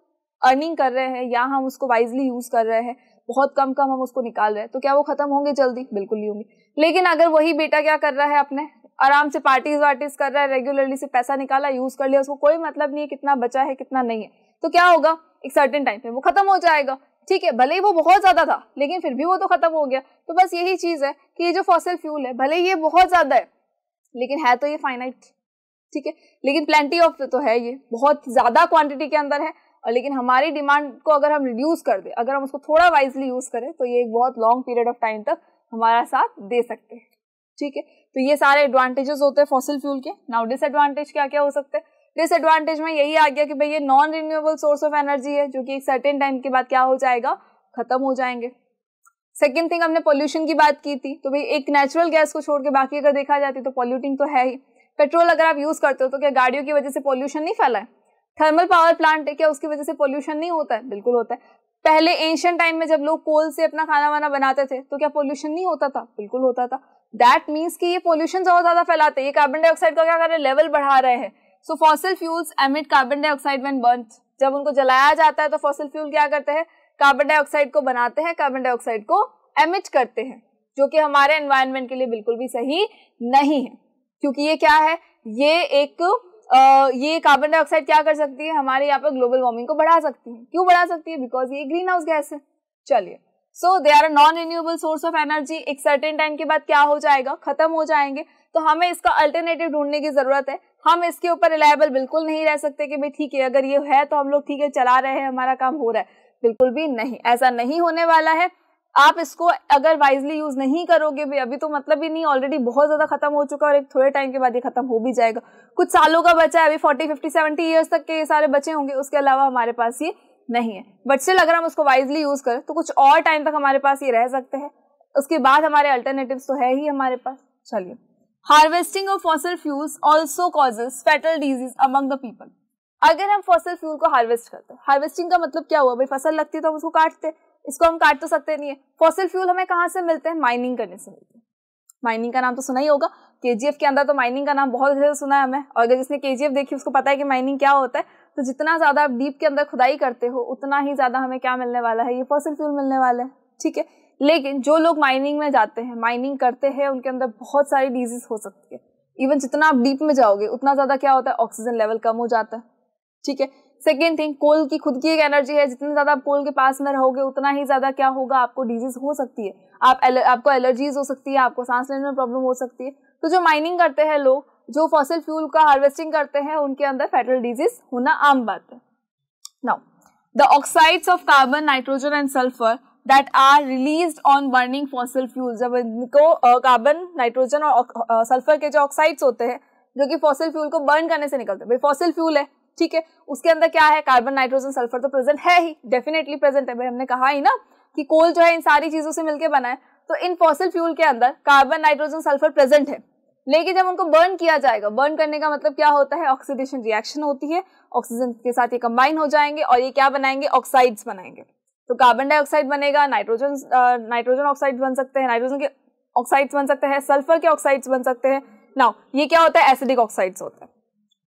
अर्निंग कर रहे हैं या हम उसको वाइजली यूज कर रहे हैं बहुत कम कम हम उसको निकाल रहे हैं तो क्या वो खत्म होंगे जल्दी बिल्कुल नहीं होंगे लेकिन अगर वही बेटा क्या कर रहा है अपने आराम से पार्टीज वार्टीज कर रहा है रेगुलरली से पैसा निकाला यूज कर लिया उसको कोई मतलब नहीं है कितना बचा है कितना नहीं है तो क्या होगा एक सर्टेन टाइम पे वो खत्म हो जाएगा ठीक है भले ही वो बहुत ज्यादा था लेकिन फिर भी वो तो खत्म हो गया तो बस यही चीज है कि ये जो फॉसल फ्यूल है भले ये बहुत ज्यादा है लेकिन है तो ये फाइनाइट ठीक है लेकिन प्लेंटी ऑफ तो है ये बहुत ज्यादा क्वांटिटी के अंदर है और लेकिन हमारी डिमांड को अगर हम रिड्यूस कर दे अगर हम उसको थोड़ा वाइजली यूज करें तो ये एक बहुत लॉन्ग पीरियड ऑफ टाइम तक हमारा साथ दे सकते हैं ठीक है तो ये सारे एडवांटेजेस होते हैं फॉसिल फ्यूल के नाउ डिसएडवांटेज क्या क्या हो सकते हैं डिसएडवांटेज में यही आ गया कि भाई ये non renewable source of energy है जो कि एक सर्टेन टाइम के बाद क्या हो जाएगा खत्म हो जाएंगे सेकेंड थिंग हमने पॉल्यूशन की बात की थी तो भाई एक नेचुरल गैस को छोड़ के बाकी अगर देखा जाती तो पॉल्यूटिंग तो है ही पेट्रोल अगर आप यूज़ करते हो तो क्या गाड़ियों की वजह से पॉल्यूशन नहीं फैला है थर्मल पावर प्लांट है क्या उसकी वजह से पॉल्यूशन नहीं होता है बिल्कुल होता है पहले एंशियंट टाइम में जब लोग कोल से अपना खाना वाना बनाते थे तो क्या पॉल्यूशन नहीं होता था बिल्कुल होता था दैट मीन्स कि ये पोल्यूशन और ज़्यादा फैलाते हैं ये कार्बन डाइऑक्साइड का क्या कर रहे हैं लेवल बढ़ा रहे हैं so fossil fuels emit carbon dioxide when burn जब उनको जलाया जाता है तो फॉसिल फ्यूल क्या करते हैं कार्बन डाइऑक्साइड को बनाते हैं कार्बन डाइऑक्साइड को एमिट करते हैं जो कि हमारे एनवायरमेंट के लिए बिल्कुल भी सही नहीं है क्योंकि ये क्या है ये एक आ, ये कार्बन डाइऑक्साइड क्या कर सकती है हमारे यहाँ पर ग्लोबल वार्मिंग को बढ़ा सकती है क्यों बढ़ा सकती है बिकॉज ये ग्रीन हाउस गैस है चलिए so they are non renewable source of energy एक सर्टेन टाइम के बाद क्या हो जाएगा खत्म हो जाएंगे तो हमें इसका अल्टरनेटिव ढूंढने की जरूरत है हम इसके ऊपर रिलायबल बिल्कुल नहीं रह सकते कि भाई ठीक है अगर ये है तो हम लोग ठीक है चला रहे हैं हमारा काम हो रहा है बिल्कुल भी नहीं ऐसा नहीं होने वाला है आप इसको अगर वाइजली यूज नहीं करोगे भी अभी तो मतलब ही नहीं ऑलरेडी बहुत ज्यादा खत्म हो चुका है और एक थोड़े टाइम के बाद ये खत्म हो भी जाएगा कुछ सालों का बचा है अभी फोर्टी फिफ्टी सेवेंटी ईयर्स तक के ये सारे बचे होंगे उसके अलावा हमारे पास ये नहीं है बट स्टिल अगर हम उसको वाइजली यूज़ करें तो कुछ और टाइम तक हमारे पास ये रह सकते हैं उसके बाद हमारे अल्टरनेटिव तो है ही हमारे पास चलिए harvesting of fossil fuels also causes fatal disease among the people अगर हम फॉसल फ्यूल को हार्वेस्ट करते हैं हार्वेस्टिंग का मतलब क्या हुआ भाई फसल लगती है तो हम उसको काटते हैं इसको हम काट तो सकते नहीं है फॉसल फ्यूल हमें कहाँ से मिलते हैं माइनिंग करने से मिलते हैं माइनिंग का नाम तो सुना ही होगा के के अंदर तो माइनिंग का नाम बहुत अच्छे से सुना है हमें और अगर जिसने के देखी उसको पता है कि माइनिंग क्या होता है तो जितना ज़्यादा आप डीप के अंदर खुदाई करते हो उतना ही ज़्यादा हमें क्या मिलने वाला है ये फॉसिल फ्यूल मिलने वाला है ठीक है लेकिन जो लोग माइनिंग में जाते हैं माइनिंग करते हैं उनके अंदर बहुत सारी डिजीज हो सकती है इवन जितना आप डीप में जाओगे उतना ज़्यादा क्या होता है ऑक्सीजन लेवल कम हो जाता है ठीक है सेकेंड थिंग कोल की खुद की एक एनर्जी है जितने ज़्यादा आप कोल के पास में रहोगे उतना ही ज़्यादा क्या होगा आपको डिजीज हो सकती है आप एल, आपको एलर्जीज हो सकती है आपको सांस लेने में प्रॉब्लम हो सकती है तो जो माइनिंग करते हैं लोग जो फॉसिल फ्यूल का हार्वेस्टिंग करते हैं उनके अंदर फेटल डिजीज होना आम बात है now the oxides of carbon nitrogen and sulphur that are release on burning fossil fuel जब इनको कार्बन नाइट्रोजन और सल्फर के जो ऑक्साइड्स होते हैं जो कि फॉसिल फ्यूल को बर्न करने से निकलते हैं फॉसिल फ्यूल है ठीक है उसके अंदर क्या है कार्बन नाइट्रोजन सल्फर तो प्रेजेंट है ही डेफिनेटली प्रेजेंट है भाई हमने कहा ही ना कि कोल जो है इन सारी चीजों से मिलकर बना है तो इन फॉसिल फ्यूल के अंदर कार्बन नाइट्रोजन सल्फर प्रेजेंट है लेकिन जब उनको बर्न किया जाएगा बर्न करने का मतलब क्या होता है ऑक्सीडेशन रिएक्शन होती है ऑक्सीजन के साथ ये कंबाइन हो जाएंगे और ये क्या बनाएंगे ऑक्साइड्स बनाएंगे तो कार्बन डाइऑक्साइड बनेगा नाइट्रोजन नाइट्रोजन ऑक्साइड बन सकते हैं नाइट्रोजन के ऑक्साइड्स बन सकते हैं सल्फर के ऑक्साइड्स बन सकते हैं नाउ ये क्या होता है एसिडिक ऑक्साइड्स होते हैं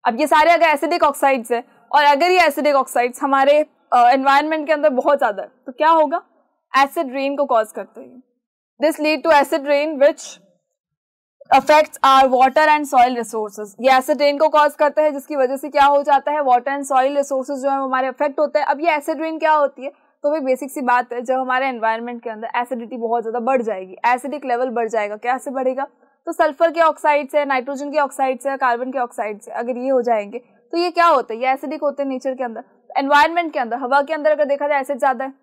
अब ये सारे अगर एसिडिक ऑक्साइड्स हैं और अगर ये एसिडिक ऑक्साइड्स हमारे एनवायरनमेंट के अंदर बहुत ज़्यादा है तो क्या होगा एसिड रेन को कॉज करते हैं this lead to acid rain which affects our water and soil resources ये एसिड रेन को कॉज करते हैं जिसकी वजह से क्या हो जाता है वाटर एंड सॉइल रिसोर्सेज जो है हमारे अफेक्ट होते हैं अब ये एसिड रेन क्या होती है तो भाई बेसिक सी बात है जब हमारे एनवायरनमेंट के अंदर एसिडिटी बहुत ज़्यादा बढ़ जाएगी एसिडिक लेवल बढ़ जाएगा क्या से बढ़ेगा तो सल्फर के ऑक्साइड से नाइट्रोजन के ऑक्साइड्स है कार्बन के ऑक्साइड से अगर ये हो जाएंगे तो ये क्या होता है ये एसिडिक होते हैं नेचर के अंदर एनवायरनमेंट के अंदर हवा के अंदर अगर देखा जाए एसिड ज़्यादा है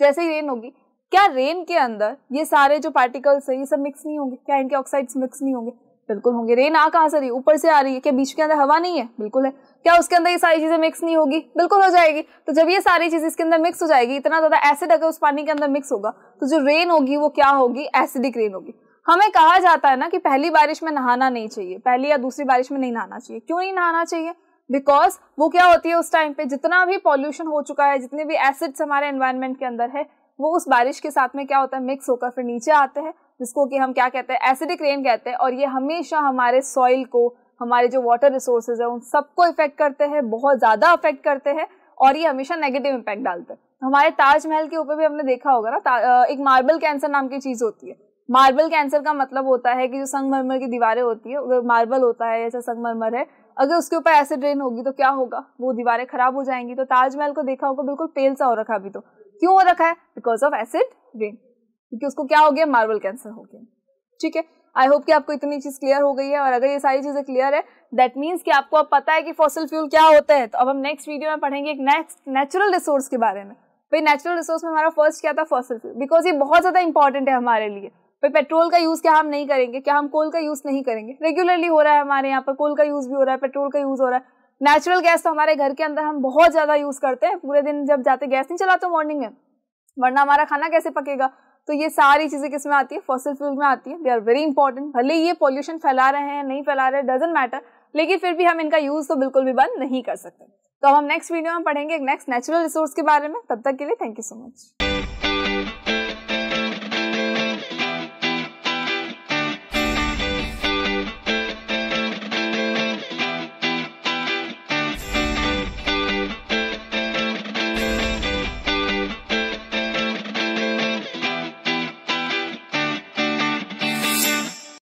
जैसे ही रेन होगी क्या रेन के अंदर ये सारे जो पार्टिकल्स है ये सब मिक्स नहीं होंगे क्या इनके ऑक्साइड्स मिक्स नहीं होंगे बिल्कुल होंगे रेन आ कहाँ से रही है ऊपर से आ रही है क्या बीच के अंदर हवा नहीं है बिल्कुल है क्या उसके अंदर ये सारी चीज़ें मिक्स नहीं होगी बिल्कुल हो जाएगी तो जब ये सारी चीज़ इसके अंदर मिक्स हो जाएगी इतना ज़्यादा एसिड अगर उस पानी के अंदर मिक्स होगा तो जो रेन होगी वो क्या होगी एसिडिक रेन होगी हमें कहा जाता है ना कि पहली बारिश में नहाना नहीं चाहिए पहली या दूसरी बारिश में नहीं नहाना चाहिए क्यों नहीं नहाना चाहिए बिकॉज वो क्या होती है उस टाइम पे जितना भी पॉल्यूशन हो चुका है जितने भी एसिड्स हमारे एनवायरमेंट के अंदर है वो उस बारिश के साथ में क्या होता है मिक्स होकर फिर नीचे आते हैं जिसको कि हम क्या कहते हैं एसिडिक रेन कहते हैं और ये हमेशा हमारे सॉइल को हमारे जो वाटर रिसोर्सेज है उन सबको इफेक्ट करते हैं बहुत ज़्यादा अफेक्ट करते हैं और ये हमेशा नेगेटिव इम्पैक्ट डालते हैं हमारे ताजमहल के ऊपर भी हमने देखा होगा ना एक मार्बल कैंसर नाम की चीज़ होती है मार्बल कैंसर का मतलब होता है कि जो संगमरमर की दीवारें होती है अगर मार्बल होता है जैसे संगमरमर है अगर उसके ऊपर एसिड रेन होगी तो क्या होगा वो दीवारें खराब हो जाएंगी तो ताजमहल को देखा होगा बिल्कुल पेल सा हो रखा अभी तो क्यों हो रखा है बिकॉज ऑफ एसिड रेन क्योंकि उसको क्या हो गया मार्बल कैंसर हो गया ठीक है आई होप कि आपको इतनी चीज क्लियर हो गई है और अगर ये सारी चीजें क्लियर है दैट मीन्स कि आपको अब पता है कि फॉसल फ्यूल क्या होता है तो अब हम नेक्स्ट वीडियो में पढ़ेंगे एक नेक्स्ट नेचुरल रिसोर्स के बारे में भाई नेचुरल रिसोर्स में हमारा फर्स्ट क्या था फॉसल फ्यूल बिकॉज ये बहुत ज्यादा इंपॉर्टेंट है हमारे लिए भाई पेट्रोल का यूज़ क्या हम नहीं करेंगे क्या हम कोल का यूज़ नहीं करेंगे रेगुलरली हो रहा है हमारे यहाँ पर कोल का यूज़ भी हो रहा है पेट्रोल का यूज़ हो रहा है नेचुरल गैस तो हमारे घर के अंदर हम बहुत ज़्यादा यूज़ करते हैं पूरे दिन जब जाते गैस नहीं चलाते मॉर्निंग में वरना हमारा खाना कैसे पकेगा तो ये सारी चीज़ें किस में आती है फॉसिल फ्यूल में आती है दे आर वेरी इंपॉर्टेंट भले ये पॉल्यूशन फैला रहे हैं नहीं फैला रहे डजेंट मैटर लेकिन फिर भी हम इनका यूज़ तो बिल्कुल भी बंद नहीं कर सकते तो हम नेक्स्ट वीडियो में पढ़ेंगे नेक्स्ट नेचुरल रिसोर्स के बारे में तब तक के लिए थैंक यू सो मच